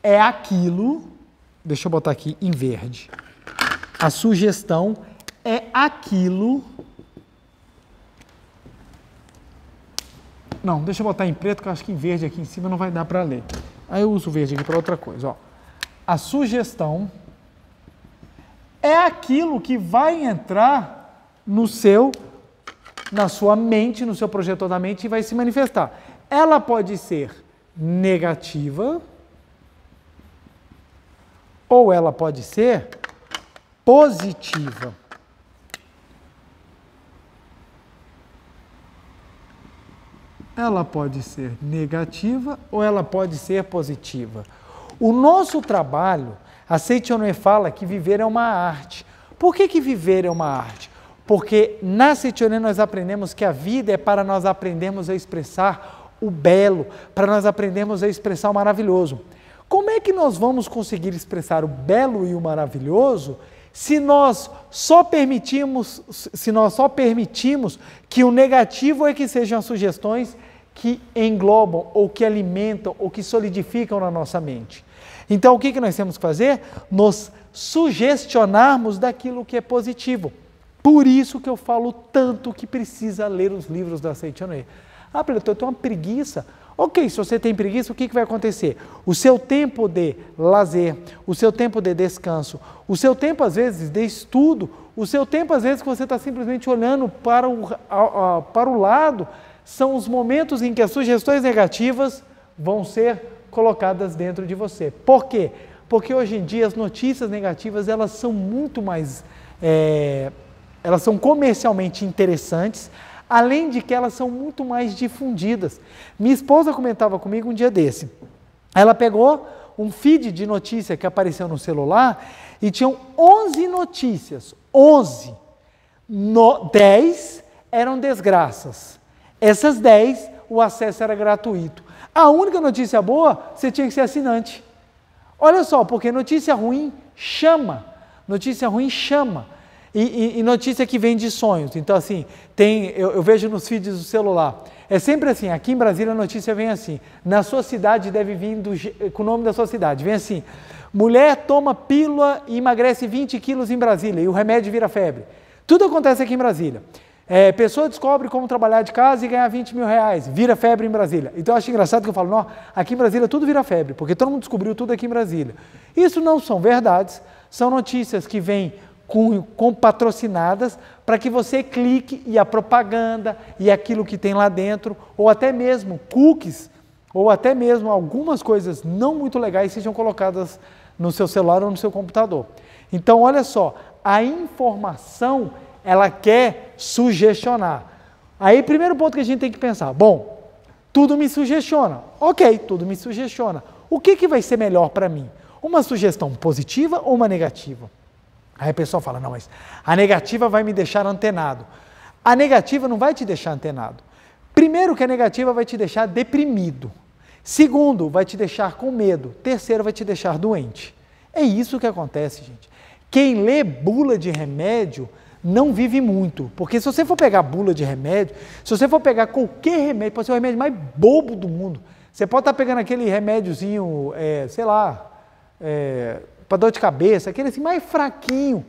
é aquilo. Deixa eu botar aqui em verde. A sugestão é aquilo. Não, deixa eu botar em preto, que eu acho que em verde aqui em cima não vai dar para ler. Aí eu uso verde aqui para outra coisa. Ó. A sugestão é aquilo que vai entrar no seu, na sua mente, no seu projetor da mente e vai se manifestar. Ela pode ser negativa ou ela pode ser positiva. ela pode ser negativa ou ela pode ser positiva. O nosso trabalho, a Seitonue fala que viver é uma arte. Por que, que viver é uma arte? Porque na Seitonue nós aprendemos que a vida é para nós aprendermos a expressar o belo, para nós aprendermos a expressar o maravilhoso. Como é que nós vamos conseguir expressar o belo e o maravilhoso se nós só permitimos, se nós só permitimos que o negativo é que sejam as sugestões que englobam ou que alimentam ou que solidificam na nossa mente. Então, o que, que nós temos que fazer? Nos sugestionarmos daquilo que é positivo. Por isso que eu falo tanto que precisa ler os livros da Seitonê. Ah, Preto, eu tenho uma preguiça. Ok, se você tem preguiça, o que, que vai acontecer? O seu tempo de lazer, o seu tempo de descanso, o seu tempo, às vezes, de estudo, o seu tempo, às vezes, que você está simplesmente olhando para o, para o lado, são os momentos em que as sugestões negativas vão ser colocadas dentro de você. Por quê? Porque hoje em dia as notícias negativas elas são muito mais, é, elas são comercialmente interessantes, além de que elas são muito mais difundidas. Minha esposa comentava comigo um dia desse. Ela pegou um feed de notícia que apareceu no celular e tinham 11 notícias. 11. No, 10 eram desgraças. Essas 10, o acesso era gratuito. A única notícia boa, você tinha que ser assinante. Olha só, porque notícia ruim chama. Notícia ruim chama. E, e, e notícia que vem de sonhos. Então, assim, tem, eu, eu vejo nos feeds do celular. É sempre assim, aqui em Brasília a notícia vem assim. Na sua cidade deve vir do, com o nome da sua cidade. Vem assim: mulher toma pílula e emagrece 20 quilos em Brasília e o remédio vira febre. Tudo acontece aqui em Brasília. É, pessoa descobre como trabalhar de casa e ganhar 20 mil reais, vira febre em Brasília. Então eu acho engraçado que eu falo, não, aqui em Brasília tudo vira febre, porque todo mundo descobriu tudo aqui em Brasília. Isso não são verdades, são notícias que vêm com, com patrocinadas para que você clique e a propaganda e aquilo que tem lá dentro, ou até mesmo cookies, ou até mesmo algumas coisas não muito legais sejam colocadas no seu celular ou no seu computador. Então, olha só, a informação ela quer sugestionar. Aí, primeiro ponto que a gente tem que pensar: bom, tudo me sugestiona. Ok, tudo me sugestiona. O que, que vai ser melhor para mim? Uma sugestão positiva ou uma negativa? Aí a pessoa fala: não, mas a negativa vai me deixar antenado. A negativa não vai te deixar antenado. Primeiro, que a negativa vai te deixar deprimido. Segundo, vai te deixar com medo. Terceiro, vai te deixar doente. É isso que acontece, gente. Quem lê bula de remédio não vive muito. Porque se você for pegar bula de remédio, se você for pegar qualquer remédio, pode ser o remédio mais bobo do mundo. Você pode estar tá pegando aquele remédiozinho, é, sei lá, é, para dor de cabeça, aquele assim mais fraquinho.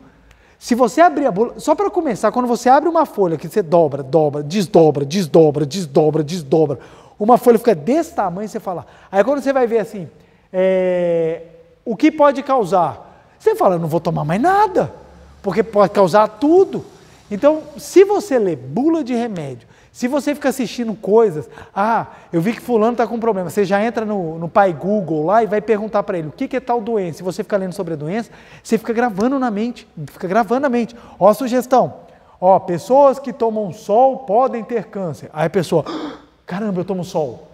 Se você abrir a bula, só para começar, quando você abre uma folha que você dobra, dobra, desdobra, desdobra, desdobra, desdobra, uma folha fica desse tamanho, você fala. Aí quando você vai ver assim, é, o que pode causar? Você fala, não vou tomar mais nada porque pode causar tudo. Então, se você lê bula de remédio, se você fica assistindo coisas, ah, eu vi que fulano está com problema, você já entra no, no pai Google lá e vai perguntar para ele o que, que é tal doença, e você fica lendo sobre a doença, você fica gravando na mente, fica gravando na mente. Ó a sugestão, ó, pessoas que tomam sol podem ter câncer. Aí a pessoa, ah, caramba, eu tomo sol.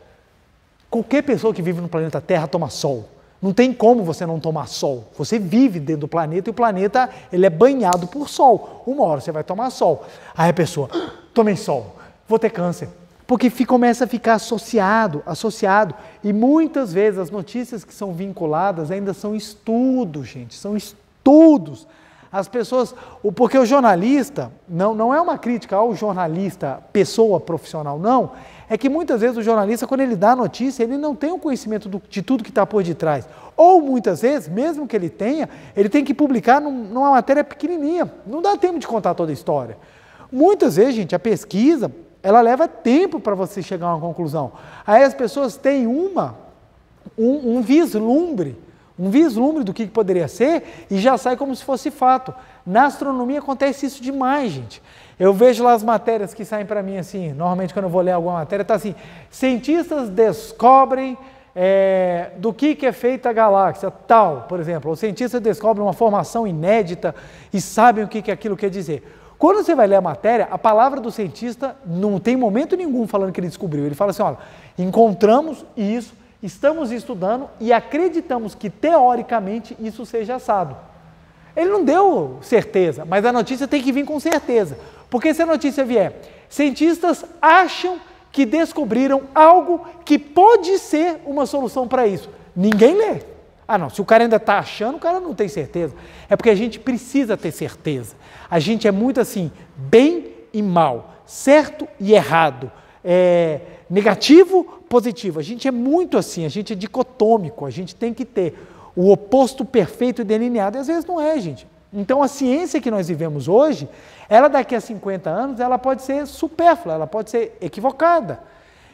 Qualquer pessoa que vive no planeta Terra toma sol. Não tem como você não tomar sol. Você vive dentro do planeta e o planeta ele é banhado por sol. Uma hora você vai tomar sol. Aí a pessoa, ah, tomei sol, vou ter câncer. Porque fica, começa a ficar associado, associado. E muitas vezes as notícias que são vinculadas ainda são estudos, gente, são estudos. As pessoas, porque o jornalista, não, não é uma crítica ao jornalista, pessoa profissional, não é que muitas vezes o jornalista, quando ele dá a notícia, ele não tem o conhecimento do, de tudo que está por detrás. Ou muitas vezes, mesmo que ele tenha, ele tem que publicar num, numa matéria pequenininha. Não dá tempo de contar toda a história. Muitas vezes, gente, a pesquisa, ela leva tempo para você chegar a uma conclusão. Aí as pessoas têm uma, um, um vislumbre, um vislumbre do que poderia ser e já sai como se fosse fato. Na astronomia acontece isso demais, gente. Eu vejo lá as matérias que saem para mim assim, normalmente quando eu vou ler alguma matéria, está assim: cientistas descobrem é, do que, que é feita a galáxia, tal, por exemplo. Os cientistas descobrem uma formação inédita e sabem o que, que aquilo quer dizer. Quando você vai ler a matéria, a palavra do cientista não tem momento nenhum falando que ele descobriu. Ele fala assim: olha, encontramos isso, estamos estudando e acreditamos que teoricamente isso seja assado. Ele não deu certeza, mas a notícia tem que vir com certeza. Porque se a notícia vier, cientistas acham que descobriram algo que pode ser uma solução para isso. Ninguém lê. Ah, não, se o cara ainda está achando, o cara não tem certeza. É porque a gente precisa ter certeza. A gente é muito assim, bem e mal, certo e errado, é, negativo, positivo. A gente é muito assim, a gente é dicotômico, a gente tem que ter o oposto perfeito e delineado. E às vezes não é, gente. Então a ciência que nós vivemos hoje, ela daqui a 50 anos, ela pode ser supérflua, ela pode ser equivocada.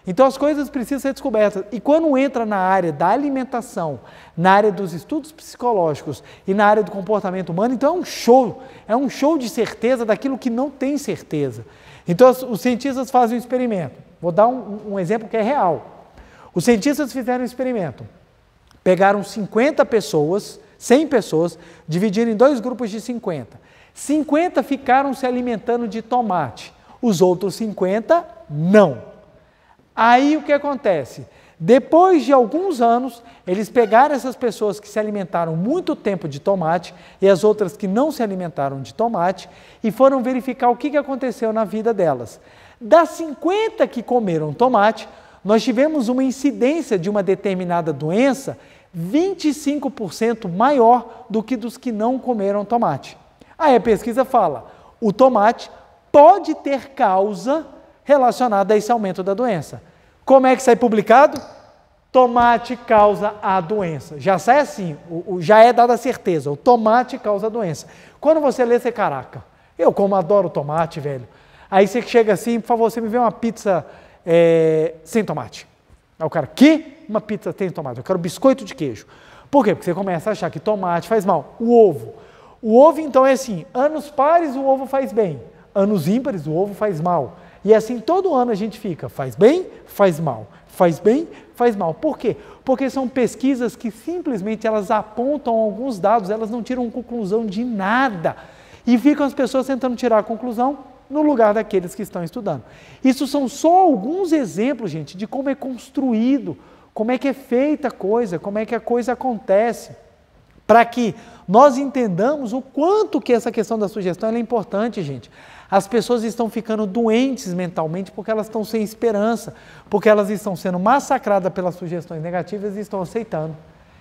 Então as coisas precisam ser descobertas. E quando entra na área da alimentação, na área dos estudos psicológicos e na área do comportamento humano, então é um show, é um show de certeza daquilo que não tem certeza. Então os cientistas fazem um experimento. Vou dar um, um exemplo que é real. Os cientistas fizeram um experimento. Pegaram 50 pessoas 100 pessoas, dividiram em dois grupos de 50. 50 ficaram se alimentando de tomate, os outros 50 não. Aí o que acontece? Depois de alguns anos, eles pegaram essas pessoas que se alimentaram muito tempo de tomate e as outras que não se alimentaram de tomate e foram verificar o que aconteceu na vida delas. Das 50 que comeram tomate, nós tivemos uma incidência de uma determinada doença 25% maior do que dos que não comeram tomate. Aí a pesquisa fala: o tomate pode ter causa relacionada a esse aumento da doença. Como é que sai é publicado? Tomate causa a doença. Já sai assim, o, o, já é dada a certeza. O tomate causa a doença. Quando você lê, você, caraca, eu como adoro tomate, velho. Aí você chega assim, por favor, você me vê uma pizza é, sem tomate. Aí o cara, que uma pizza tem tomate? Eu quero biscoito de queijo. Por quê? Porque você começa a achar que tomate faz mal. O ovo. O ovo, então, é assim: anos pares o ovo faz bem, anos ímpares o ovo faz mal. E assim todo ano a gente fica: faz bem, faz mal, faz bem, faz mal. Por quê? Porque são pesquisas que simplesmente elas apontam alguns dados, elas não tiram conclusão de nada. E ficam as pessoas tentando tirar a conclusão no lugar daqueles que estão estudando. Isso são só alguns exemplos, gente, de como é construído, como é que é feita a coisa, como é que a coisa acontece, para que nós entendamos o quanto que essa questão da sugestão é importante, gente. As pessoas estão ficando doentes mentalmente porque elas estão sem esperança, porque elas estão sendo massacradas pelas sugestões negativas e estão aceitando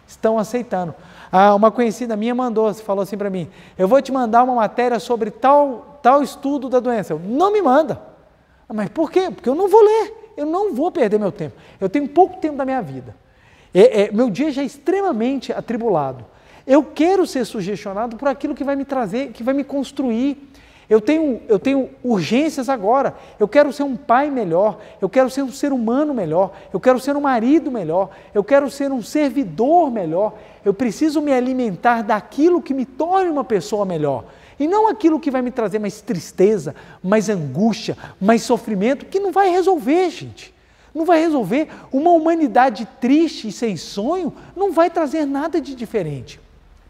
estão aceitando. Ah, uma conhecida minha mandou, falou assim para mim: eu vou te mandar uma matéria sobre tal, tal estudo da doença. Eu, não me manda. Ah, mas por quê? Porque eu não vou ler, eu não vou perder meu tempo. Eu tenho pouco tempo da minha vida. É, é, meu dia já é extremamente atribulado. Eu quero ser sugestionado por aquilo que vai me trazer, que vai me construir, eu tenho, eu tenho urgências agora. Eu quero ser um pai melhor. Eu quero ser um ser humano melhor. Eu quero ser um marido melhor. Eu quero ser um servidor melhor. Eu preciso me alimentar daquilo que me torne uma pessoa melhor. E não aquilo que vai me trazer mais tristeza, mais angústia, mais sofrimento, que não vai resolver, gente. Não vai resolver. Uma humanidade triste e sem sonho não vai trazer nada de diferente.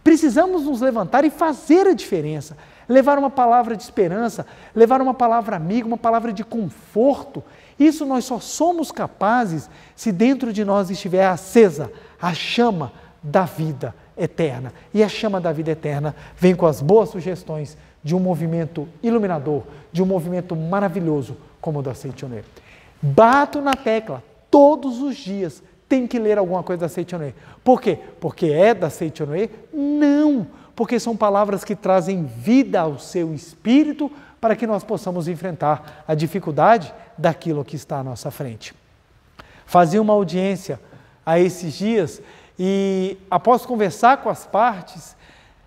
Precisamos nos levantar e fazer a diferença levar uma palavra de esperança, levar uma palavra amiga, uma palavra de conforto. Isso nós só somos capazes se dentro de nós estiver acesa a chama da vida eterna. E a chama da vida eterna vem com as boas sugestões de um movimento iluminador, de um movimento maravilhoso como o da Seitonê. É. Bato na tecla todos os dias tem que ler alguma coisa da Seitonê. É. Por quê? Porque é da Seitonê? Não! É? porque são palavras que trazem vida ao seu espírito para que nós possamos enfrentar a dificuldade daquilo que está à nossa frente. Fazia uma audiência a esses dias e, após conversar com as partes,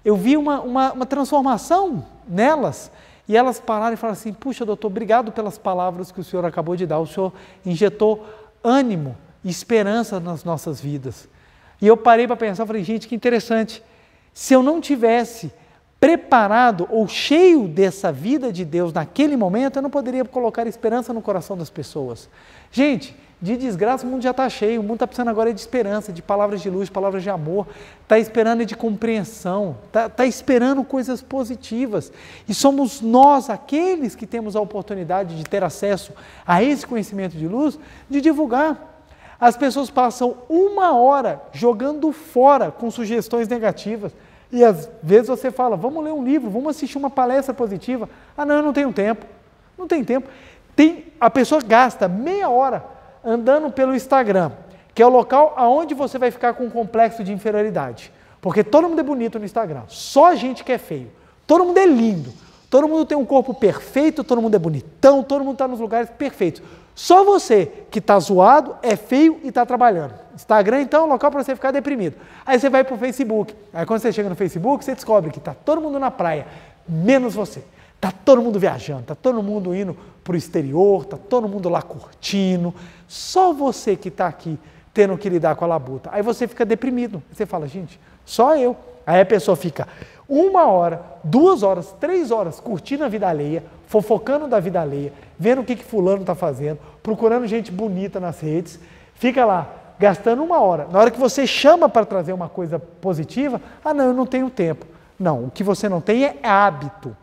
eu vi uma, uma, uma transformação nelas. E elas pararam e falaram assim: Puxa, doutor, obrigado pelas palavras que o senhor acabou de dar. O senhor injetou ânimo, esperança nas nossas vidas. E eu parei para pensar, falei: Gente, que interessante se eu não tivesse preparado ou cheio dessa vida de Deus naquele momento, eu não poderia colocar esperança no coração das pessoas. Gente, de desgraça o mundo já está cheio, o mundo está precisando agora de esperança, de palavras de luz, palavras de amor, está esperando de compreensão, está tá esperando coisas positivas. E somos nós, aqueles que temos a oportunidade de ter acesso a esse conhecimento de luz, de divulgar. As pessoas passam uma hora jogando fora com sugestões negativas. E às vezes você fala, vamos ler um livro, vamos assistir uma palestra positiva. Ah, não, eu não tenho tempo. Não tem tempo. Tem, a pessoa gasta meia hora andando pelo Instagram, que é o local aonde você vai ficar com um complexo de inferioridade. Porque todo mundo é bonito no Instagram, só a gente que é feio. Todo mundo é lindo, todo mundo tem um corpo perfeito, todo mundo é bonitão, todo mundo está nos lugares perfeitos. Só você que está zoado, é feio e está trabalhando. Instagram, então, é um local para você ficar deprimido. Aí você vai para o Facebook. Aí quando você chega no Facebook, você descobre que está todo mundo na praia, menos você. Está todo mundo viajando, está todo mundo indo para o exterior, está todo mundo lá curtindo. Só você que está aqui tendo que lidar com a labuta. Aí você fica deprimido. Você fala, gente, só eu. Aí a pessoa fica uma hora, duas horas, três horas curtindo a vida alheia, fofocando da vida alheia, vendo o que, que fulano está fazendo, procurando gente bonita nas redes, fica lá, gastando uma hora. Na hora que você chama para trazer uma coisa positiva, ah não, eu não tenho tempo. Não, o que você não tem é hábito.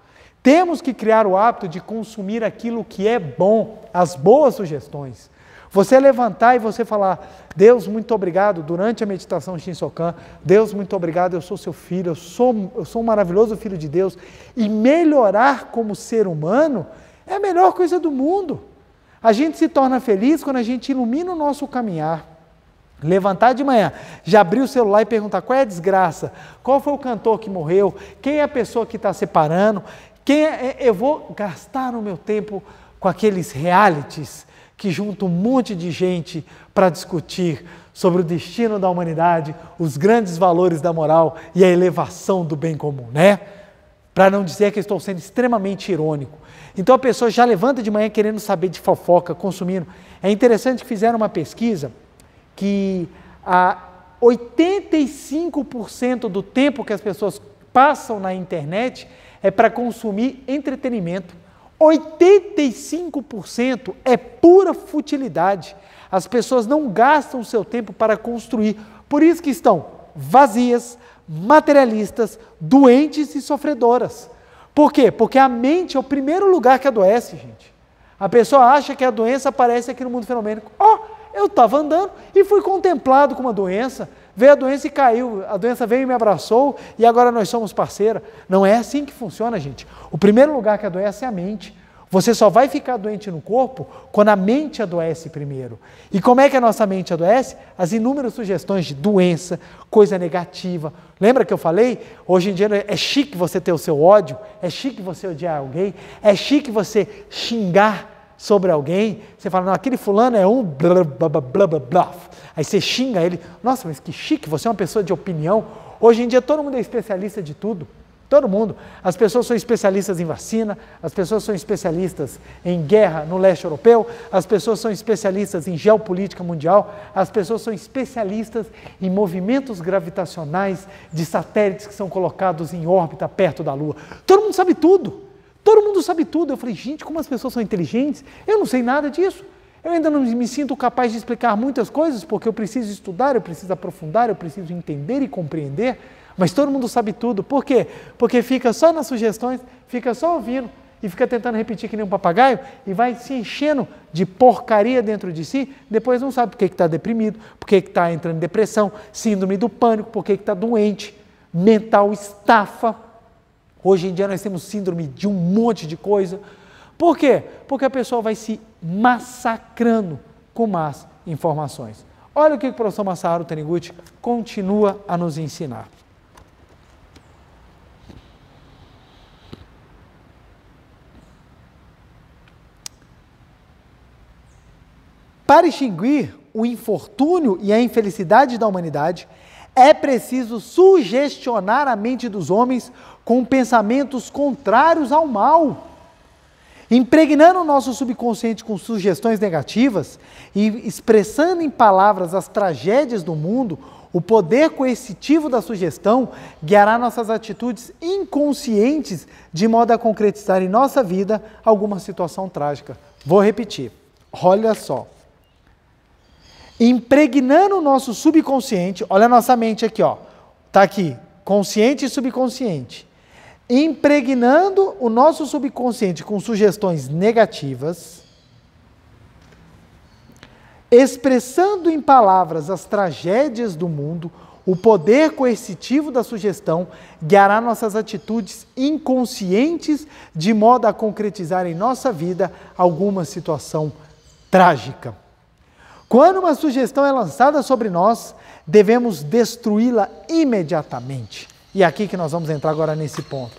Temos que criar o hábito de consumir aquilo que é bom, as boas sugestões. Você levantar e você falar, Deus, muito obrigado, durante a meditação Shinsokan, Deus, muito obrigado, eu sou seu filho, eu sou, eu sou um maravilhoso filho de Deus, e melhorar como ser humano é a melhor coisa do mundo. A gente se torna feliz quando a gente ilumina o nosso caminhar. Levantar de manhã, já abrir o celular e perguntar qual é a desgraça, qual foi o cantor que morreu, quem é a pessoa que está separando, quem é, é, eu vou gastar o meu tempo com aqueles realities que juntam um monte de gente para discutir sobre o destino da humanidade, os grandes valores da moral e a elevação do bem comum, né? Para não dizer que estou sendo extremamente irônico. Então a pessoa já levanta de manhã querendo saber de fofoca, consumindo. É interessante que fizeram uma pesquisa que a 85% do tempo que as pessoas passam na internet é para consumir entretenimento. 85% é pura futilidade. As pessoas não gastam seu tempo para construir. Por isso que estão vazias, materialistas, doentes e sofredoras. Por quê? Porque a mente é o primeiro lugar que adoece, gente. A pessoa acha que a doença aparece aqui no mundo fenomênico. Ó, oh, eu estava andando e fui contemplado com uma doença, veio a doença e caiu, a doença veio e me abraçou e agora nós somos parceira. Não é assim que funciona, gente. O primeiro lugar que adoece é a mente. Você só vai ficar doente no corpo quando a mente adoece primeiro. E como é que a nossa mente adoece? As inúmeras sugestões de doença, coisa negativa. Lembra que eu falei? Hoje em dia é chique você ter o seu ódio, é chique você odiar alguém, é chique você xingar sobre alguém. Você fala, não, aquele fulano é um blá blá blá blá blá. blá. Aí você xinga ele, nossa, mas que chique, você é uma pessoa de opinião. Hoje em dia todo mundo é especialista de tudo. Todo mundo. As pessoas são especialistas em vacina, as pessoas são especialistas em guerra no leste europeu, as pessoas são especialistas em geopolítica mundial, as pessoas são especialistas em movimentos gravitacionais de satélites que são colocados em órbita perto da Lua. Todo mundo sabe tudo. Todo mundo sabe tudo. Eu falei, gente, como as pessoas são inteligentes, eu não sei nada disso. Eu ainda não me sinto capaz de explicar muitas coisas, porque eu preciso estudar, eu preciso aprofundar, eu preciso entender e compreender. Mas todo mundo sabe tudo. Por quê? Porque fica só nas sugestões, fica só ouvindo e fica tentando repetir que nem um papagaio e vai se enchendo de porcaria dentro de si. Depois não sabe por que está deprimido, por que está entrando em depressão, síndrome do pânico, por que está doente, mental estafa. Hoje em dia nós temos síndrome de um monte de coisa. Por quê? Porque a pessoa vai se massacrando com más informações. Olha o que o professor Massaro Taniguchi continua a nos ensinar. Para extinguir o infortúnio e a infelicidade da humanidade, é preciso sugestionar a mente dos homens com pensamentos contrários ao mal, impregnando o nosso subconsciente com sugestões negativas e expressando em palavras as tragédias do mundo. O poder coercitivo da sugestão guiará nossas atitudes inconscientes de modo a concretizar em nossa vida alguma situação trágica. Vou repetir. Olha só impregnando o nosso subconsciente, olha a nossa mente aqui, ó. Tá aqui, consciente e subconsciente. Impregnando o nosso subconsciente com sugestões negativas, expressando em palavras as tragédias do mundo, o poder coercitivo da sugestão guiará nossas atitudes inconscientes de modo a concretizar em nossa vida alguma situação trágica. Quando uma sugestão é lançada sobre nós, devemos destruí-la imediatamente. E é aqui que nós vamos entrar agora nesse ponto.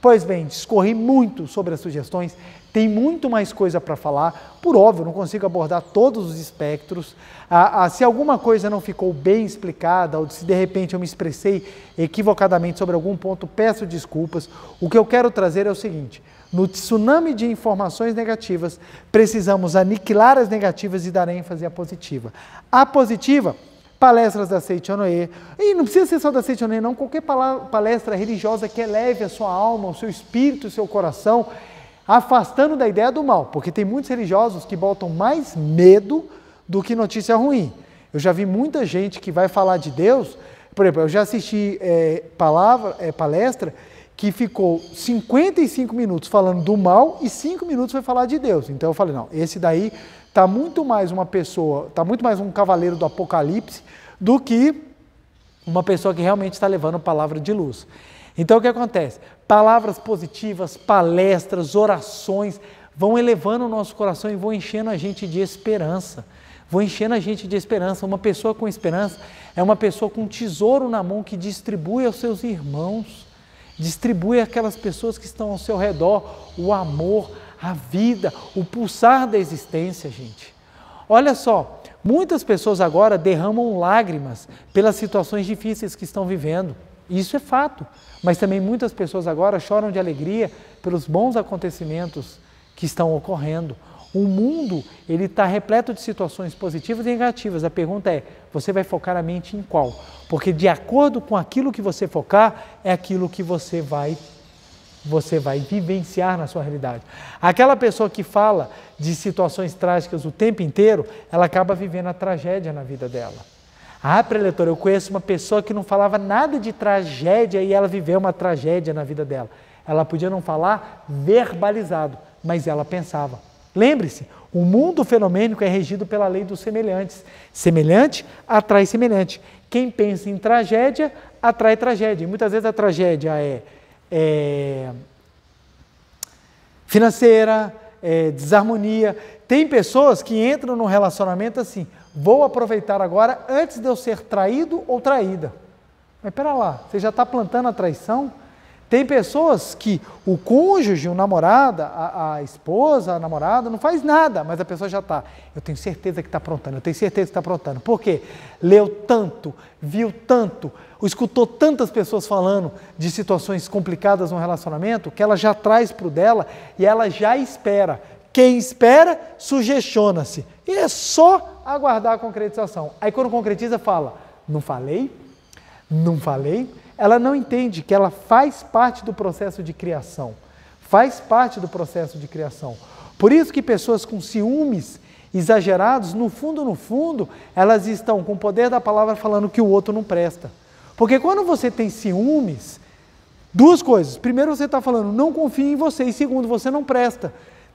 Pois bem, discorri muito sobre as sugestões, tem muito mais coisa para falar. Por óbvio, não consigo abordar todos os espectros. Ah, ah, se alguma coisa não ficou bem explicada, ou se de repente eu me expressei equivocadamente sobre algum ponto, peço desculpas. O que eu quero trazer é o seguinte: no tsunami de informações negativas, precisamos aniquilar as negativas e dar ênfase à positiva. A positiva, palestras da Seichonoe, e não precisa ser só da Seichonoe, não, qualquer palestra religiosa que eleve a sua alma, o seu espírito, o seu coração, afastando da ideia do mal, porque tem muitos religiosos que botam mais medo do que notícia ruim. Eu já vi muita gente que vai falar de Deus, por exemplo, eu já assisti é, palavra, é, palestra que ficou 55 minutos falando do mal e 5 minutos foi falar de Deus. Então eu falei, não, esse daí tá muito mais uma pessoa, tá muito mais um cavaleiro do apocalipse do que uma pessoa que realmente está levando palavra de luz. Então o que acontece? Palavras positivas, palestras, orações vão elevando o nosso coração e vão enchendo a gente de esperança. Vão enchendo a gente de esperança. Uma pessoa com esperança é uma pessoa com um tesouro na mão que distribui aos seus irmãos. Distribui aquelas pessoas que estão ao seu redor o amor, a vida, o pulsar da existência, gente. Olha só, muitas pessoas agora derramam lágrimas pelas situações difíceis que estão vivendo. Isso é fato. Mas também muitas pessoas agora choram de alegria pelos bons acontecimentos que estão ocorrendo. O mundo ele está repleto de situações positivas e negativas. A pergunta é: você vai focar a mente em qual? Porque de acordo com aquilo que você focar é aquilo que você vai você vai vivenciar na sua realidade. Aquela pessoa que fala de situações trágicas o tempo inteiro, ela acaba vivendo a tragédia na vida dela. Ah, preletor, eu conheço uma pessoa que não falava nada de tragédia e ela viveu uma tragédia na vida dela. Ela podia não falar verbalizado, mas ela pensava. Lembre-se, o mundo fenomênico é regido pela lei dos semelhantes. Semelhante atrai semelhante. Quem pensa em tragédia atrai tragédia. E muitas vezes a tragédia é, é financeira, é desarmonia. Tem pessoas que entram num relacionamento assim: vou aproveitar agora antes de eu ser traído ou traída. Mas pera lá, você já está plantando a traição? Tem pessoas que o cônjuge, o namorada, a, a esposa, a namorada, não faz nada, mas a pessoa já está. Eu tenho certeza que está aprontando, eu tenho certeza que está aprontando. Por quê? Leu tanto, viu tanto, escutou tantas pessoas falando de situações complicadas no relacionamento, que ela já traz para o dela e ela já espera. Quem espera, sugestiona-se. E é só aguardar a concretização. Aí quando concretiza, fala: não falei, não falei ela não entende que ela faz parte do processo de criação. Faz parte do processo de criação. Por isso que pessoas com ciúmes exagerados, no fundo, no fundo, elas estão com o poder da palavra falando que o outro não presta. Porque quando você tem ciúmes, duas coisas. Primeiro, você está falando, não confio em você. E segundo, você não presta.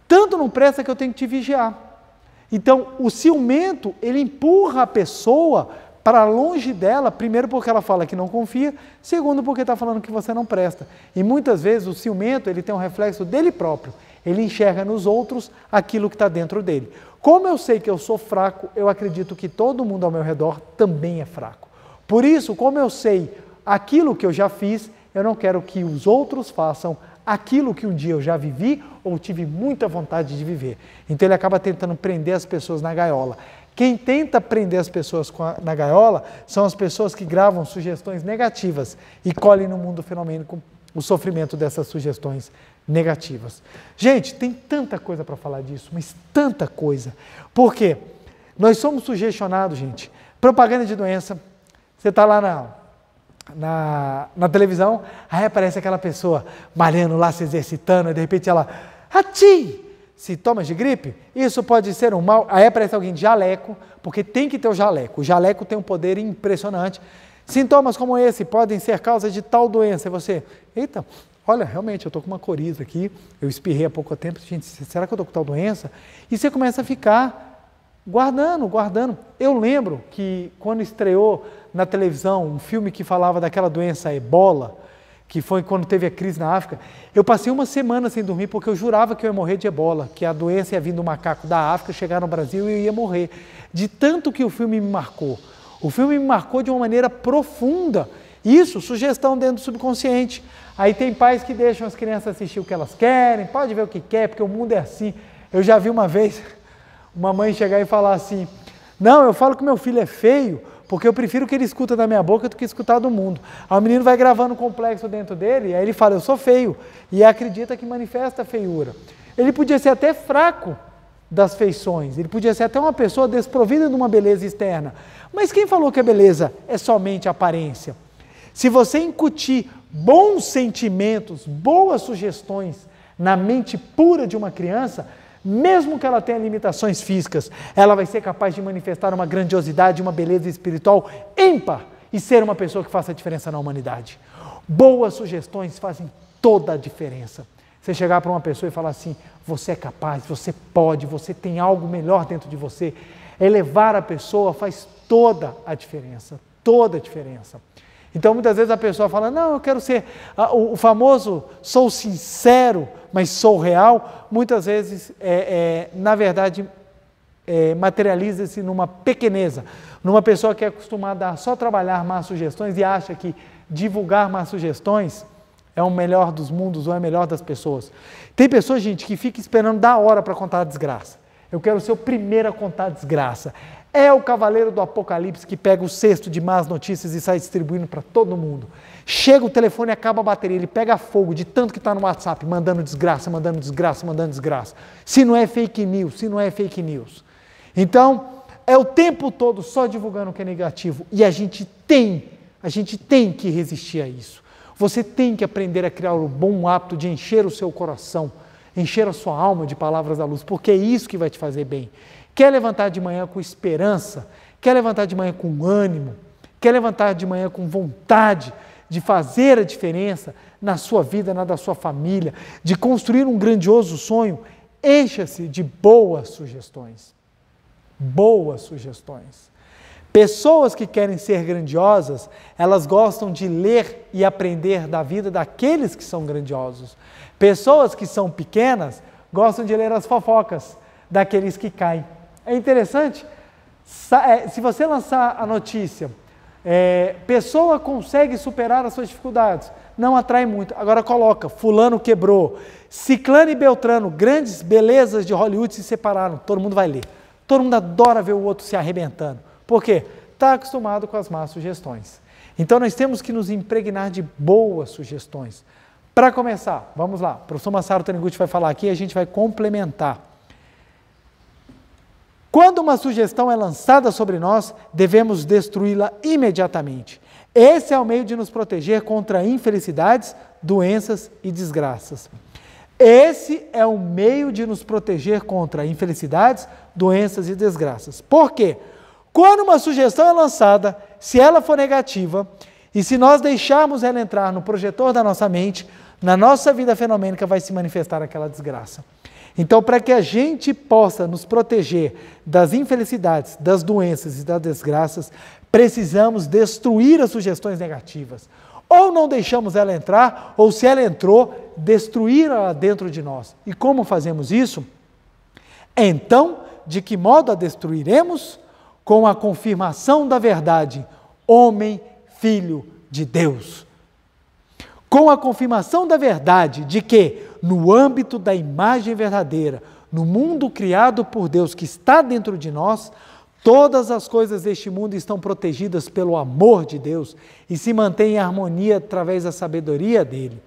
Tanto não presta que eu tenho que te vigiar. Então, o ciumento, ele empurra a pessoa para longe dela, primeiro porque ela fala que não confia, segundo porque está falando que você não presta. E muitas vezes o ciumento ele tem um reflexo dele próprio. Ele enxerga nos outros aquilo que está dentro dele. Como eu sei que eu sou fraco, eu acredito que todo mundo ao meu redor também é fraco. Por isso, como eu sei aquilo que eu já fiz, eu não quero que os outros façam aquilo que um dia eu já vivi ou tive muita vontade de viver. Então ele acaba tentando prender as pessoas na gaiola. Quem tenta prender as pessoas a, na gaiola são as pessoas que gravam sugestões negativas e colhem no mundo fenomênico o sofrimento dessas sugestões negativas. Gente, tem tanta coisa para falar disso, mas tanta coisa. Por quê? Nós somos sugestionados, gente. Propaganda de doença. Você está lá na, na, na, televisão, aí aparece aquela pessoa malhando lá, se exercitando, e de repente ela, Ati! sintomas de gripe, isso pode ser um mal. Aí aparece alguém de jaleco, porque tem que ter o jaleco. O jaleco tem um poder impressionante. Sintomas como esse podem ser causa de tal doença. E você, eita, olha, realmente eu estou com uma coriza aqui, eu espirrei há pouco tempo, gente, será que eu estou com tal doença? E você começa a ficar guardando, guardando. Eu lembro que quando estreou na televisão um filme que falava daquela doença ebola, que foi quando teve a crise na África, eu passei uma semana sem dormir porque eu jurava que eu ia morrer de ebola, que a doença ia vir do macaco da África, chegar no Brasil e eu ia morrer. De tanto que o filme me marcou. O filme me marcou de uma maneira profunda. Isso, sugestão dentro do subconsciente. Aí tem pais que deixam as crianças assistir o que elas querem, pode ver o que quer, porque o mundo é assim. Eu já vi uma vez uma mãe chegar e falar assim: Não, eu falo que meu filho é feio porque eu prefiro que ele escuta da minha boca do que escutar do mundo. Aí o menino vai gravando um complexo dentro dele, aí ele fala, eu sou feio, e acredita que manifesta a feiura. Ele podia ser até fraco das feições, ele podia ser até uma pessoa desprovida de uma beleza externa. Mas quem falou que a beleza é somente aparência? Se você incutir bons sentimentos, boas sugestões na mente pura de uma criança, mesmo que ela tenha limitações físicas, ela vai ser capaz de manifestar uma grandiosidade, uma beleza espiritual ímpar e ser uma pessoa que faça a diferença na humanidade. Boas sugestões fazem toda a diferença. Você chegar para uma pessoa e falar assim: você é capaz, você pode, você tem algo melhor dentro de você. Elevar a pessoa faz toda a diferença, toda a diferença. Então muitas vezes a pessoa fala: Não, eu quero ser o, famoso, sou sincero, mas sou real. Muitas vezes, é, é, na verdade, é, materializa-se numa pequeneza, numa pessoa que é acostumada a só trabalhar más sugestões e acha que divulgar más sugestões é o melhor dos mundos ou é o melhor das pessoas. Tem pessoas, gente, que fica esperando da hora para contar a desgraça. Eu quero ser o primeiro a contar a desgraça. É o cavaleiro do apocalipse que pega o cesto de más notícias e sai distribuindo para todo mundo. Chega o telefone, acaba a bateria, ele pega fogo de tanto que está no WhatsApp, mandando desgraça, mandando desgraça, mandando desgraça. Se não é fake news, se não é fake news. Então, é o tempo todo só divulgando o que é negativo. E a gente tem, a gente tem que resistir a isso. Você tem que aprender a criar o bom hábito de encher o seu coração, encher a sua alma de palavras da luz, porque é isso que vai te fazer bem. Quer levantar de manhã com esperança, quer levantar de manhã com ânimo, quer levantar de manhã com vontade de fazer a diferença na sua vida, na da sua família, de construir um grandioso sonho, encha-se de boas sugestões. Boas sugestões. Pessoas que querem ser grandiosas, elas gostam de ler e aprender da vida daqueles que são grandiosos. Pessoas que são pequenas gostam de ler as fofocas daqueles que caem. É interessante, é, se você lançar a notícia, é, pessoa consegue superar as suas dificuldades, não atrai muito. Agora coloca, fulano quebrou, Ciclano e Beltrano, grandes belezas de Hollywood se separaram, todo mundo vai ler. Todo mundo adora ver o outro se arrebentando. Por quê? Está acostumado com as más sugestões. Então nós temos que nos impregnar de boas sugestões. Para começar, vamos lá, o professor Massaro Taniguchi vai falar aqui e a gente vai complementar. Quando uma sugestão é lançada sobre nós, devemos destruí-la imediatamente. Esse é o meio de nos proteger contra infelicidades, doenças e desgraças. Esse é o meio de nos proteger contra infelicidades, doenças e desgraças. Por quê? Quando uma sugestão é lançada, se ela for negativa e se nós deixarmos ela entrar no projetor da nossa mente, na nossa vida fenomênica vai se manifestar aquela desgraça. Então, para que a gente possa nos proteger das infelicidades, das doenças e das desgraças, precisamos destruir as sugestões negativas. Ou não deixamos ela entrar, ou se ela entrou, destruir ela dentro de nós. E como fazemos isso? Então, de que modo a destruiremos? Com a confirmação da verdade, homem, filho de Deus. Com a confirmação da verdade de que no âmbito da imagem verdadeira, no mundo criado por Deus que está dentro de nós, todas as coisas deste mundo estão protegidas pelo amor de Deus e se mantêm em harmonia através da sabedoria dele.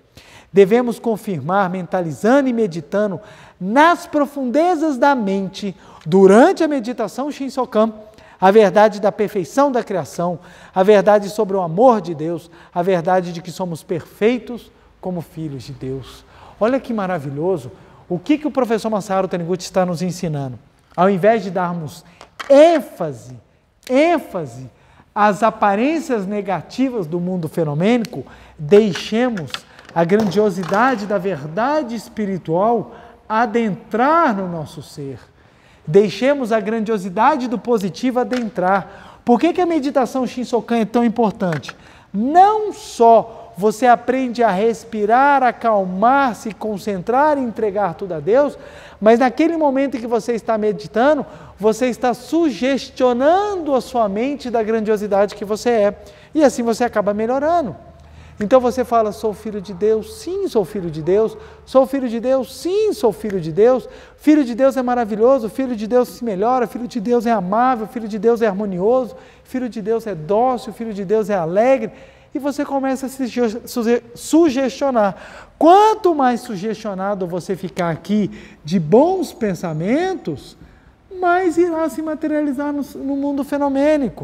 Devemos confirmar, mentalizando e meditando nas profundezas da mente, durante a meditação Shinsokan, a verdade da perfeição da criação, a verdade sobre o amor de Deus, a verdade de que somos perfeitos como filhos de Deus. Olha que maravilhoso. O que, que o professor Masaru Taniguchi está nos ensinando? Ao invés de darmos ênfase, ênfase às aparências negativas do mundo fenomênico, deixemos a grandiosidade da verdade espiritual adentrar no nosso ser. Deixemos a grandiosidade do positivo adentrar. Por que, que a meditação Shinsokan é tão importante? Não só você aprende a respirar, a calmar, se concentrar e entregar tudo a Deus, mas naquele momento em que você está meditando, você está sugestionando a sua mente da grandiosidade que você é. E assim você acaba melhorando. Então você fala, sou filho de Deus, sim, sou filho de Deus, sou filho de Deus, sim, sou filho de Deus, filho de Deus é maravilhoso, filho de Deus se melhora, filho de Deus é amável, filho de Deus é harmonioso, filho de Deus é dócil, filho de Deus é alegre e você começa a se sugestionar. Quanto mais sugestionado você ficar aqui de bons pensamentos, mais irá se materializar no, no mundo fenomênico.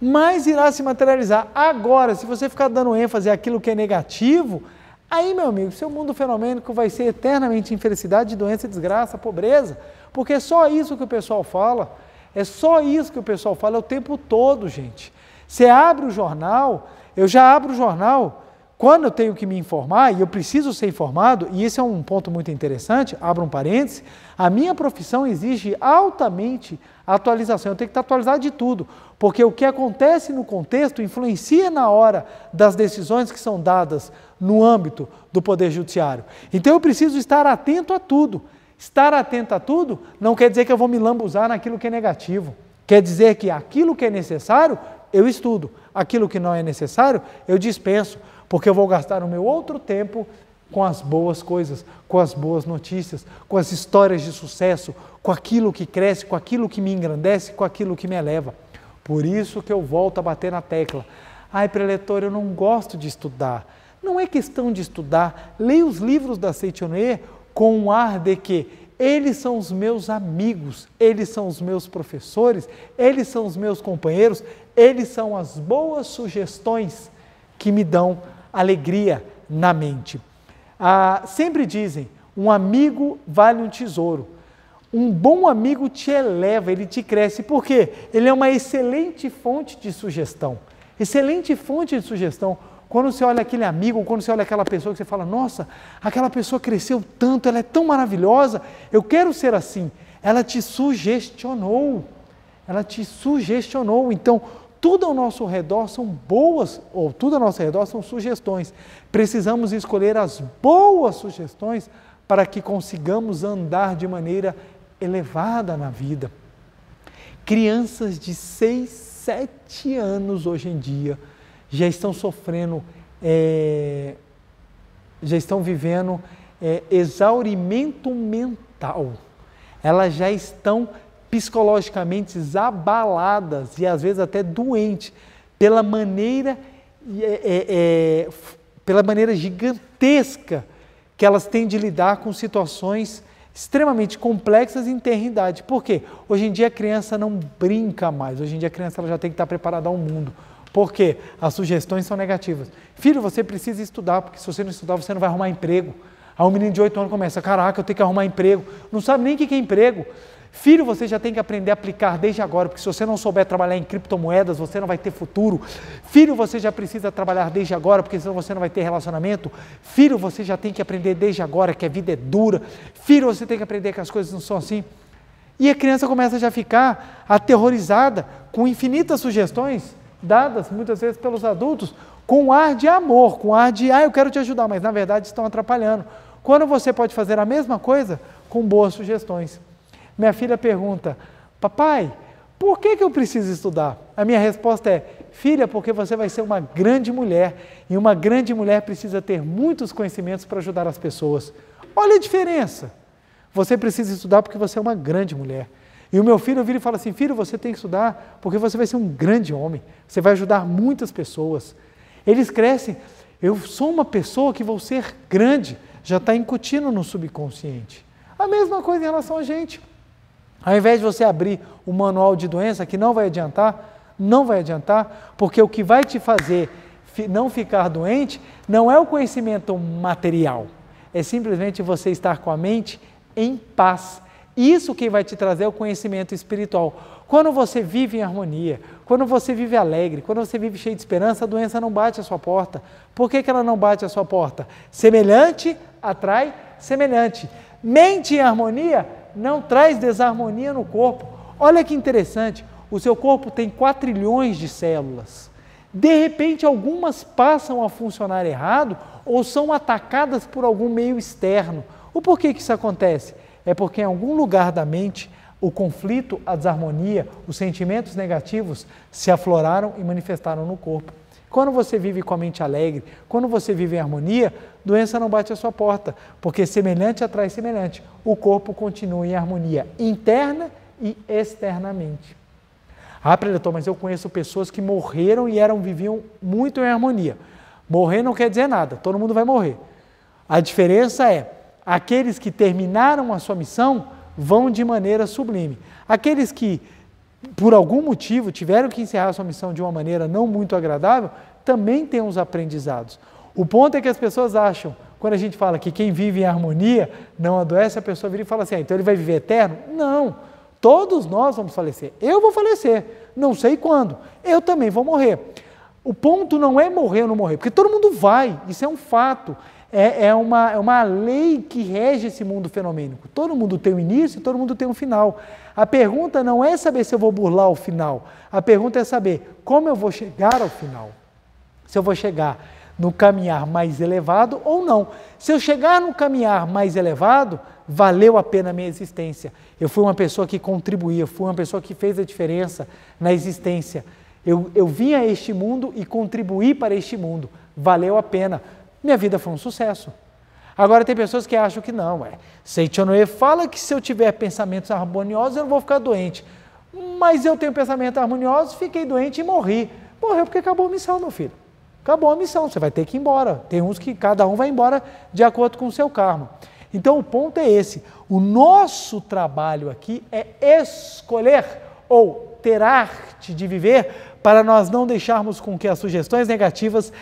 Mais irá se materializar. Agora, se você ficar dando ênfase àquilo que é negativo, aí, meu amigo, seu mundo fenomênico vai ser eternamente infelicidade, doença, desgraça, pobreza, porque é só isso que o pessoal fala. É só isso que o pessoal fala o tempo todo, gente. Você abre o jornal, eu já abro o jornal quando eu tenho que me informar, e eu preciso ser informado, e esse é um ponto muito interessante, abro um parênteses, a minha profissão exige altamente atualização, eu tenho que estar atualizado de tudo, porque o que acontece no contexto influencia na hora das decisões que são dadas no âmbito do Poder Judiciário. Então eu preciso estar atento a tudo. Estar atento a tudo não quer dizer que eu vou me lambuzar naquilo que é negativo. Quer dizer que aquilo que é necessário eu estudo. Aquilo que não é necessário, eu dispenso, porque eu vou gastar o meu outro tempo com as boas coisas, com as boas notícias, com as histórias de sucesso, com aquilo que cresce, com aquilo que me engrandece, com aquilo que me eleva. Por isso que eu volto a bater na tecla. Ai, preletor, eu não gosto de estudar. Não é questão de estudar. Leia os livros da Seitonê com um ar de que eles são os meus amigos, eles são os meus professores, eles são os meus companheiros, eles são as boas sugestões que me dão alegria na mente. Ah, sempre dizem: um amigo vale um tesouro. Um bom amigo te eleva, ele te cresce. Por quê? Ele é uma excelente fonte de sugestão. Excelente fonte de sugestão. Quando você olha aquele amigo, quando você olha aquela pessoa que você fala, nossa, aquela pessoa cresceu tanto, ela é tão maravilhosa, eu quero ser assim. Ela te sugestionou. Ela te sugestionou. Então, tudo ao nosso redor são boas, ou tudo ao nosso redor são sugestões. Precisamos escolher as boas sugestões para que consigamos andar de maneira elevada na vida. Crianças de 6, 7 anos hoje em dia já estão sofrendo, é, já estão vivendo é, exaurimento mental. Elas já estão psicologicamente abaladas e às vezes até doentes pela maneira é, é, é pela maneira gigantesca que elas têm de lidar com situações extremamente complexas em ter Por quê? Hoje em dia a criança não brinca mais, hoje em dia a criança ela já tem que estar preparada ao mundo. Porque as sugestões são negativas. Filho, você precisa estudar, porque se você não estudar, você não vai arrumar emprego. Aí um menino de 8 anos começa, caraca, eu tenho que arrumar emprego. Não sabe nem o que é emprego. Filho, você já tem que aprender a aplicar desde agora, porque se você não souber trabalhar em criptomoedas, você não vai ter futuro. Filho, você já precisa trabalhar desde agora, porque senão você não vai ter relacionamento. Filho, você já tem que aprender desde agora que a vida é dura. Filho, você tem que aprender que as coisas não são assim. E a criança começa já a ficar aterrorizada com infinitas sugestões dadas muitas vezes pelos adultos com ar de amor, com ar de, ah, eu quero te ajudar, mas na verdade estão atrapalhando. Quando você pode fazer a mesma coisa com boas sugestões. Minha filha pergunta, papai, por que, que eu preciso estudar? A minha resposta é, filha, porque você vai ser uma grande mulher e uma grande mulher precisa ter muitos conhecimentos para ajudar as pessoas. Olha a diferença. Você precisa estudar porque você é uma grande mulher. E o meu filho vira e fala assim: Filho, você tem que estudar porque você vai ser um grande homem, você vai ajudar muitas pessoas. Eles crescem, eu sou uma pessoa que vou ser grande, já está incutindo no subconsciente. A mesma coisa em relação a gente. Ao invés de você abrir o um manual de doença, que não vai adiantar, não vai adiantar, porque o que vai te fazer não ficar doente não é o conhecimento material, é simplesmente você estar com a mente em paz isso que vai te trazer é o conhecimento espiritual. Quando você vive em harmonia, quando você vive alegre, quando você vive cheio de esperança, a doença não bate à sua porta. Por que, que ela não bate à sua porta? Semelhante atrai semelhante. Mente em harmonia não traz desarmonia no corpo. Olha que interessante, o seu corpo tem 4 trilhões de células. De repente, algumas passam a funcionar errado ou são atacadas por algum meio externo. O porquê que isso acontece? é porque em algum lugar da mente o conflito, a desarmonia, os sentimentos negativos se afloraram e manifestaram no corpo. Quando você vive com a mente alegre, quando você vive em harmonia, doença não bate à sua porta, porque semelhante atrai semelhante. O corpo continua em harmonia interna e externamente. Ah, predator, mas eu conheço pessoas que morreram e eram viviam muito em harmonia. Morrer não quer dizer nada, todo mundo vai morrer. A diferença é aqueles que terminaram a sua missão vão de maneira sublime. Aqueles que, por algum motivo, tiveram que encerrar a sua missão de uma maneira não muito agradável, também têm uns aprendizados. O ponto é que as pessoas acham, quando a gente fala que quem vive em harmonia não adoece, a pessoa vira e fala assim: ah, então ele vai viver eterno? Não. Todos nós vamos falecer. Eu vou falecer, não sei quando. Eu também vou morrer. O ponto não é morrer ou não morrer, porque todo mundo vai, isso é um fato é, é, uma, é uma lei que rege esse mundo fenomênico. Todo mundo tem um início, todo mundo tem um final. A pergunta não é saber se eu vou burlar o final. A pergunta é saber como eu vou chegar ao final. Se eu vou chegar no caminhar mais elevado ou não. Se eu chegar no caminhar mais elevado, valeu a pena a minha existência. Eu fui uma pessoa que contribuía, fui uma pessoa que fez a diferença na existência. Eu, eu vim a este mundo e contribuí para este mundo. Valeu a pena minha vida foi um sucesso. Agora tem pessoas que acham que não, é. Seichonoe fala que se eu tiver pensamentos harmoniosos eu não vou ficar doente. Mas eu tenho pensamento harmonioso, fiquei doente e morri. Morreu porque acabou a missão, meu filho. Acabou a missão, você vai ter que ir embora. Tem uns que cada um vai embora de acordo com o seu karma. Então o ponto é esse. O nosso trabalho aqui é escolher ou ter arte de viver para nós não deixarmos com que as sugestões negativas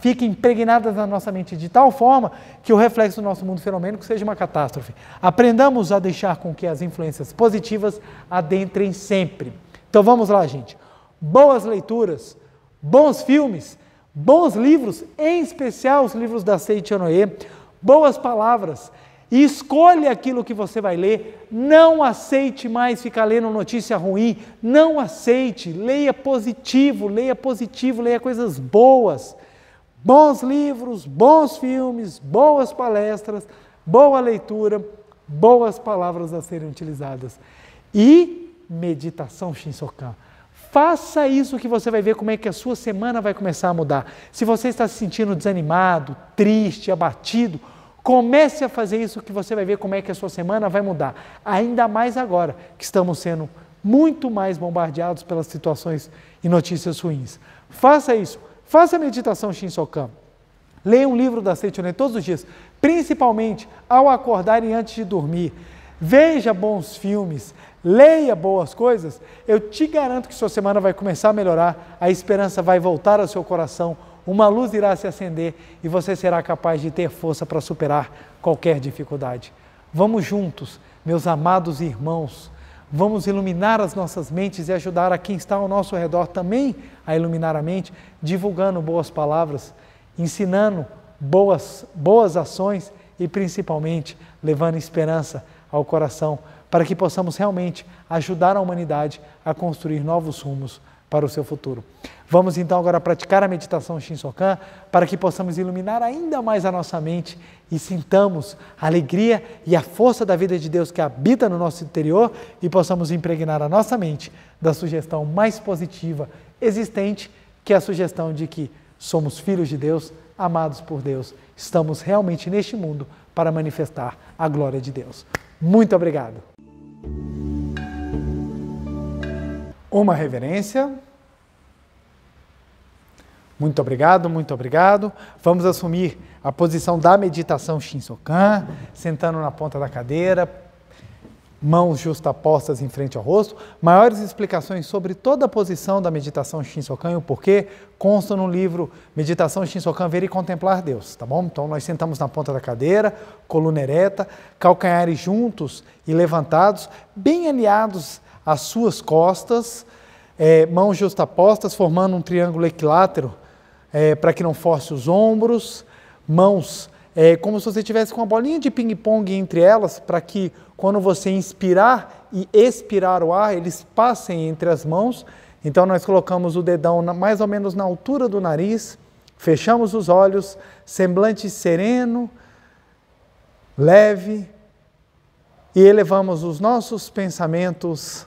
fiquem impregnadas na nossa mente de tal forma que o reflexo do nosso mundo fenomênico seja uma catástrofe. Aprendamos a deixar com que as influências positivas adentrem sempre. Então vamos lá, gente. Boas leituras, bons filmes, bons livros, em especial os livros da Seiichi Onoe, boas palavras, e escolha aquilo que você vai ler. Não aceite mais ficar lendo notícia ruim. Não aceite. Leia positivo, leia positivo, leia coisas boas. Bons livros, bons filmes, boas palestras, boa leitura, boas palavras a serem utilizadas. E meditação Shinsokan. Faça isso que você vai ver como é que a sua semana vai começar a mudar. Se você está se sentindo desanimado, triste, abatido, Comece a fazer isso que você vai ver como é que a sua semana vai mudar. Ainda mais agora que estamos sendo muito mais bombardeados pelas situações e notícias ruins. Faça isso. Faça a meditação Shinsokan. Leia um livro da Seichonen todos os dias, principalmente ao acordar e antes de dormir. Veja bons filmes, leia boas coisas. Eu te garanto que sua semana vai começar a melhorar, a esperança vai voltar ao seu coração uma luz irá se acender e você será capaz de ter força para superar qualquer dificuldade. Vamos juntos, meus amados irmãos, vamos iluminar as nossas mentes e ajudar a quem está ao nosso redor também a iluminar a mente, divulgando boas palavras, ensinando boas, boas ações e principalmente levando esperança ao coração para que possamos realmente ajudar a humanidade a construir novos rumos para o seu futuro. Vamos então agora praticar a meditação Shinsokan para que possamos iluminar ainda mais a nossa mente e sintamos a alegria e a força da vida de Deus que habita no nosso interior e possamos impregnar a nossa mente da sugestão mais positiva existente, que é a sugestão de que somos filhos de Deus, amados por Deus, estamos realmente neste mundo para manifestar a glória de Deus. Muito obrigado uma reverência. Muito obrigado, muito obrigado. Vamos assumir a posição da meditação Shinsokan, sentando na ponta da cadeira, mãos justapostas em frente ao rosto. Maiores explicações sobre toda a posição da meditação Shinsokan e o porquê constam no livro Meditação Shinsokan Ver e Contemplar Deus, tá bom? Então nós sentamos na ponta da cadeira, coluna ereta, calcanhares juntos e levantados, bem alinhados as suas costas, é, mãos justapostas, formando um triângulo equilátero, é, para que não force os ombros, mãos é, como se você tivesse com uma bolinha de ping-pong entre elas, para que quando você inspirar e expirar o ar, eles passem entre as mãos. Então nós colocamos o dedão na, mais ou menos na altura do nariz, fechamos os olhos, semblante sereno, leve, e elevamos os nossos pensamentos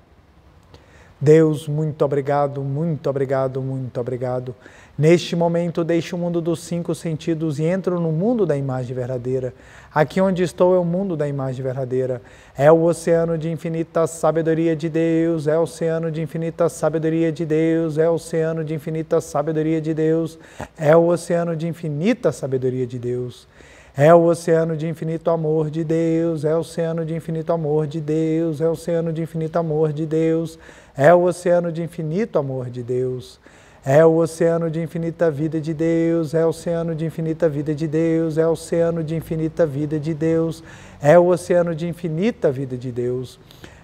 Deus, muito obrigado, muito obrigado, muito obrigado. Neste momento, deixo o mundo dos cinco sentidos e entro no mundo da imagem verdadeira. Aqui onde estou é o mundo da imagem verdadeira. É o oceano de infinita sabedoria de Deus, é o oceano de infinita sabedoria de Deus, é o oceano de infinita sabedoria de Deus, é o oceano de infinita sabedoria de Deus. É o oceano de infinito amor de Deus, é o oceano de infinito amor de Deus, é o oceano de infinito amor de Deus. É é o oceano de infinito amor de Deus. É o oceano de infinita vida de Deus, é o oceano de infinita vida de Deus, é o oceano de infinita vida de Deus, é o oceano de infinita vida de Deus,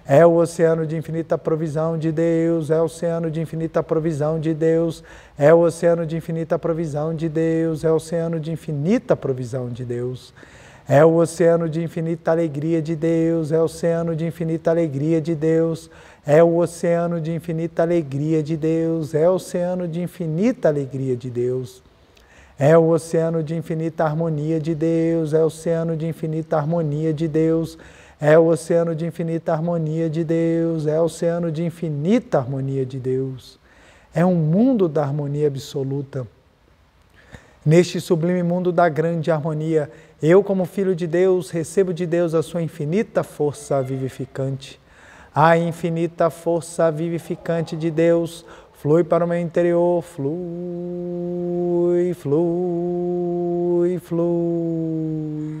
é o oceano de infinita provisão de Deus, é o oceano de infinita provisão de Deus, é o oceano de infinita provisão de Deus, é o oceano de infinita provisão de Deus. É o oceano de infinita alegria de Deus, é o oceano de infinita alegria de Deus, é o oceano de infinita alegria de Deus, é o oceano de infinita alegria de Deus. É o oceano de infinita harmonia de Deus, é o oceano de infinita harmonia de Deus, é o oceano de infinita harmonia de Deus, é o oceano de infinita harmonia de Deus. É um mundo da harmonia absoluta. Neste sublime mundo da grande harmonia, eu, como filho de Deus, recebo de Deus a sua infinita força vivificante. A infinita força vivificante de Deus flui para o meu interior, flui, flui, flui.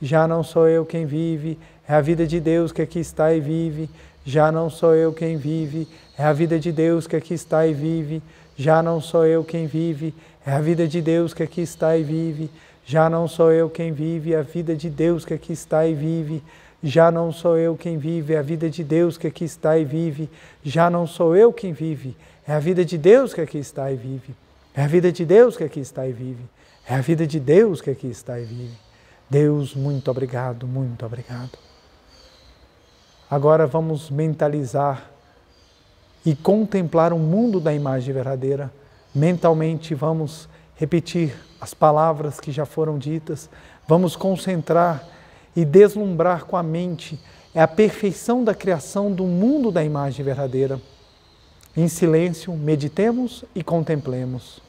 Já não sou eu quem vive, é a vida de Deus que aqui está e vive. Já não sou eu quem vive, é a vida de Deus que aqui está e vive. Já não sou eu quem vive, é a vida de Deus que aqui está e vive. Já não sou eu quem vive, é a vida de Deus que aqui está e vive. Já não sou eu quem vive, é a vida de Deus que aqui está e vive. Já não sou eu quem vive, é a vida de Deus que aqui está e vive. É a vida de Deus que aqui está e vive. É a vida de Deus que aqui está e vive. Deus, muito obrigado, muito obrigado. Agora vamos mentalizar e contemplar o mundo da imagem verdadeira. Mentalmente vamos repetir as palavras que já foram ditas, vamos concentrar e deslumbrar com a mente é a perfeição da criação do mundo da imagem verdadeira. Em silêncio, meditemos e contemplemos.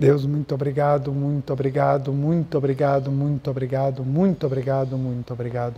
Deus, muito obrigado, muito obrigado, muito obrigado, muito obrigado, muito obrigado, muito obrigado.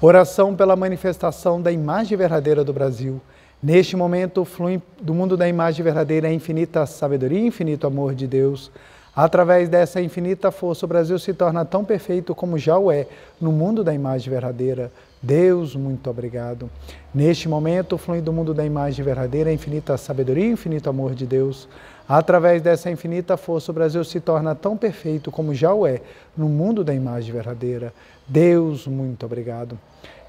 Oração pela manifestação da imagem verdadeira do Brasil. Neste momento, flui do mundo da imagem verdadeira a é infinita sabedoria e infinito amor de Deus. Através dessa infinita força, o Brasil se torna tão perfeito como já o é no mundo da imagem verdadeira. Deus, muito obrigado. Neste momento, flui do mundo da imagem verdadeira a é infinita sabedoria e infinito amor de Deus. Através dessa infinita força, o Brasil se torna tão perfeito como já o é no mundo da imagem verdadeira. Deus, muito obrigado.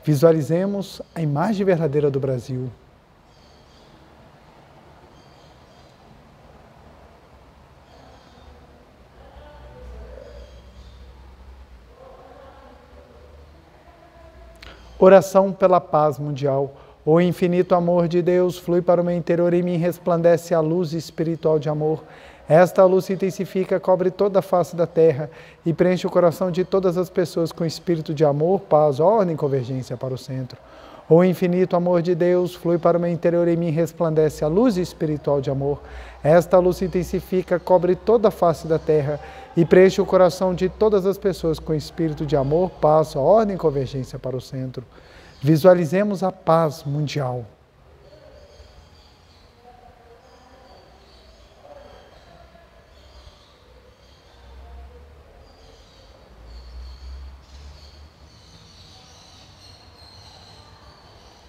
Visualizemos a imagem verdadeira do Brasil. Oração pela paz mundial o infinito amor de Deus flui para o meu interior e me resplandece a luz espiritual de amor. Esta luz se intensifica, cobre toda a face da terra e preenche o coração de todas as pessoas com espírito de amor, paz, ordem e convergência para o centro. O infinito amor de Deus flui para o meu interior e me resplandece a luz espiritual de amor. Esta luz se intensifica, cobre toda a face da terra e preenche o coração de todas as pessoas com espírito de amor, paz, ordem e convergência para o centro. Visualizemos a paz mundial.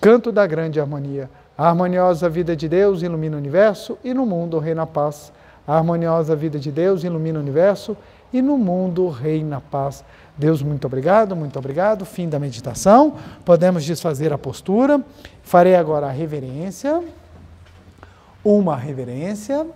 Canto da grande harmonia. A harmoniosa vida de Deus ilumina o universo e no mundo reina a paz. A harmoniosa vida de Deus ilumina o universo e no mundo reina a paz. Deus, muito obrigado, muito obrigado. Fim da meditação. Podemos desfazer a postura. Farei agora a reverência. Uma reverência.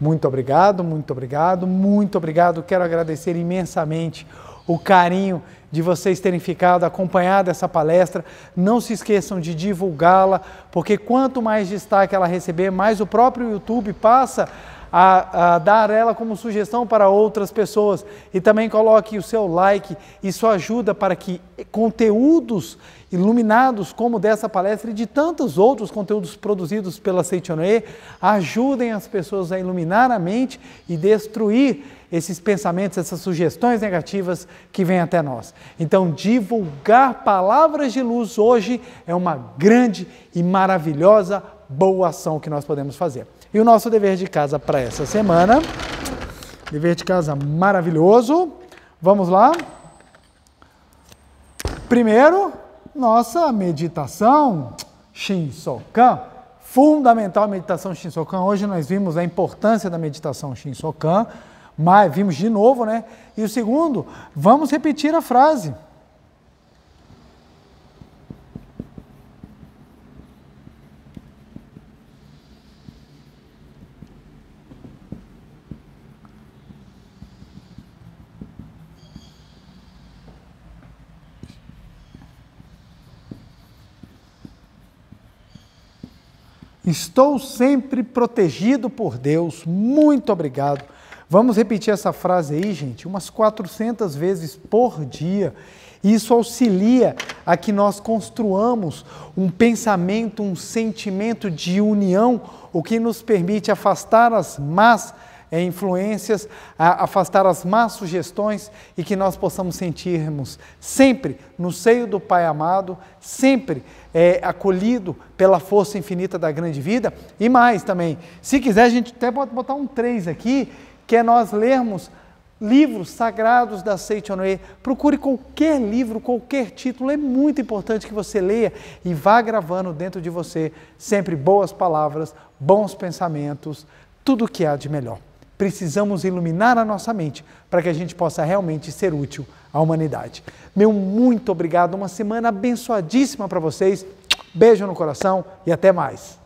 Muito obrigado, muito obrigado, muito obrigado. Quero agradecer imensamente o carinho de vocês terem ficado acompanhado essa palestra. Não se esqueçam de divulgá-la, porque quanto mais destaque ela receber, mais o próprio YouTube passa a, a dar ela como sugestão para outras pessoas. E também coloque o seu like, isso ajuda para que conteúdos iluminados como dessa palestra e de tantos outros conteúdos produzidos pela Seichonoe ajudem as pessoas a iluminar a mente e destruir esses pensamentos, essas sugestões negativas que vêm até nós. Então, divulgar palavras de luz hoje é uma grande e maravilhosa boa ação que nós podemos fazer. E o nosso dever de casa para essa semana, dever de casa maravilhoso. Vamos lá? Primeiro, nossa meditação Shinsokan. Fundamental a meditação Shinsokan. Hoje nós vimos a importância da meditação Shinsokan, mas vimos de novo, né? E o segundo, vamos repetir a frase. Estou sempre protegido por Deus. Muito obrigado. Vamos repetir essa frase aí, gente, umas 400 vezes por dia. Isso auxilia a que nós construamos um pensamento, um sentimento de união, o que nos permite afastar as más influências, afastar as más sugestões e que nós possamos sentirmos sempre no seio do Pai amado, sempre é, acolhido pela força infinita da grande vida. E mais também, se quiser, a gente até pode botar um 3 aqui, que é nós lermos livros sagrados da Seitonue. Procure qualquer livro, qualquer título, é muito importante que você leia e vá gravando dentro de você sempre boas palavras, bons pensamentos, tudo o que há de melhor precisamos iluminar a nossa mente para que a gente possa realmente ser útil à humanidade. Meu muito obrigado, uma semana abençoadíssima para vocês. Beijo no coração e até mais.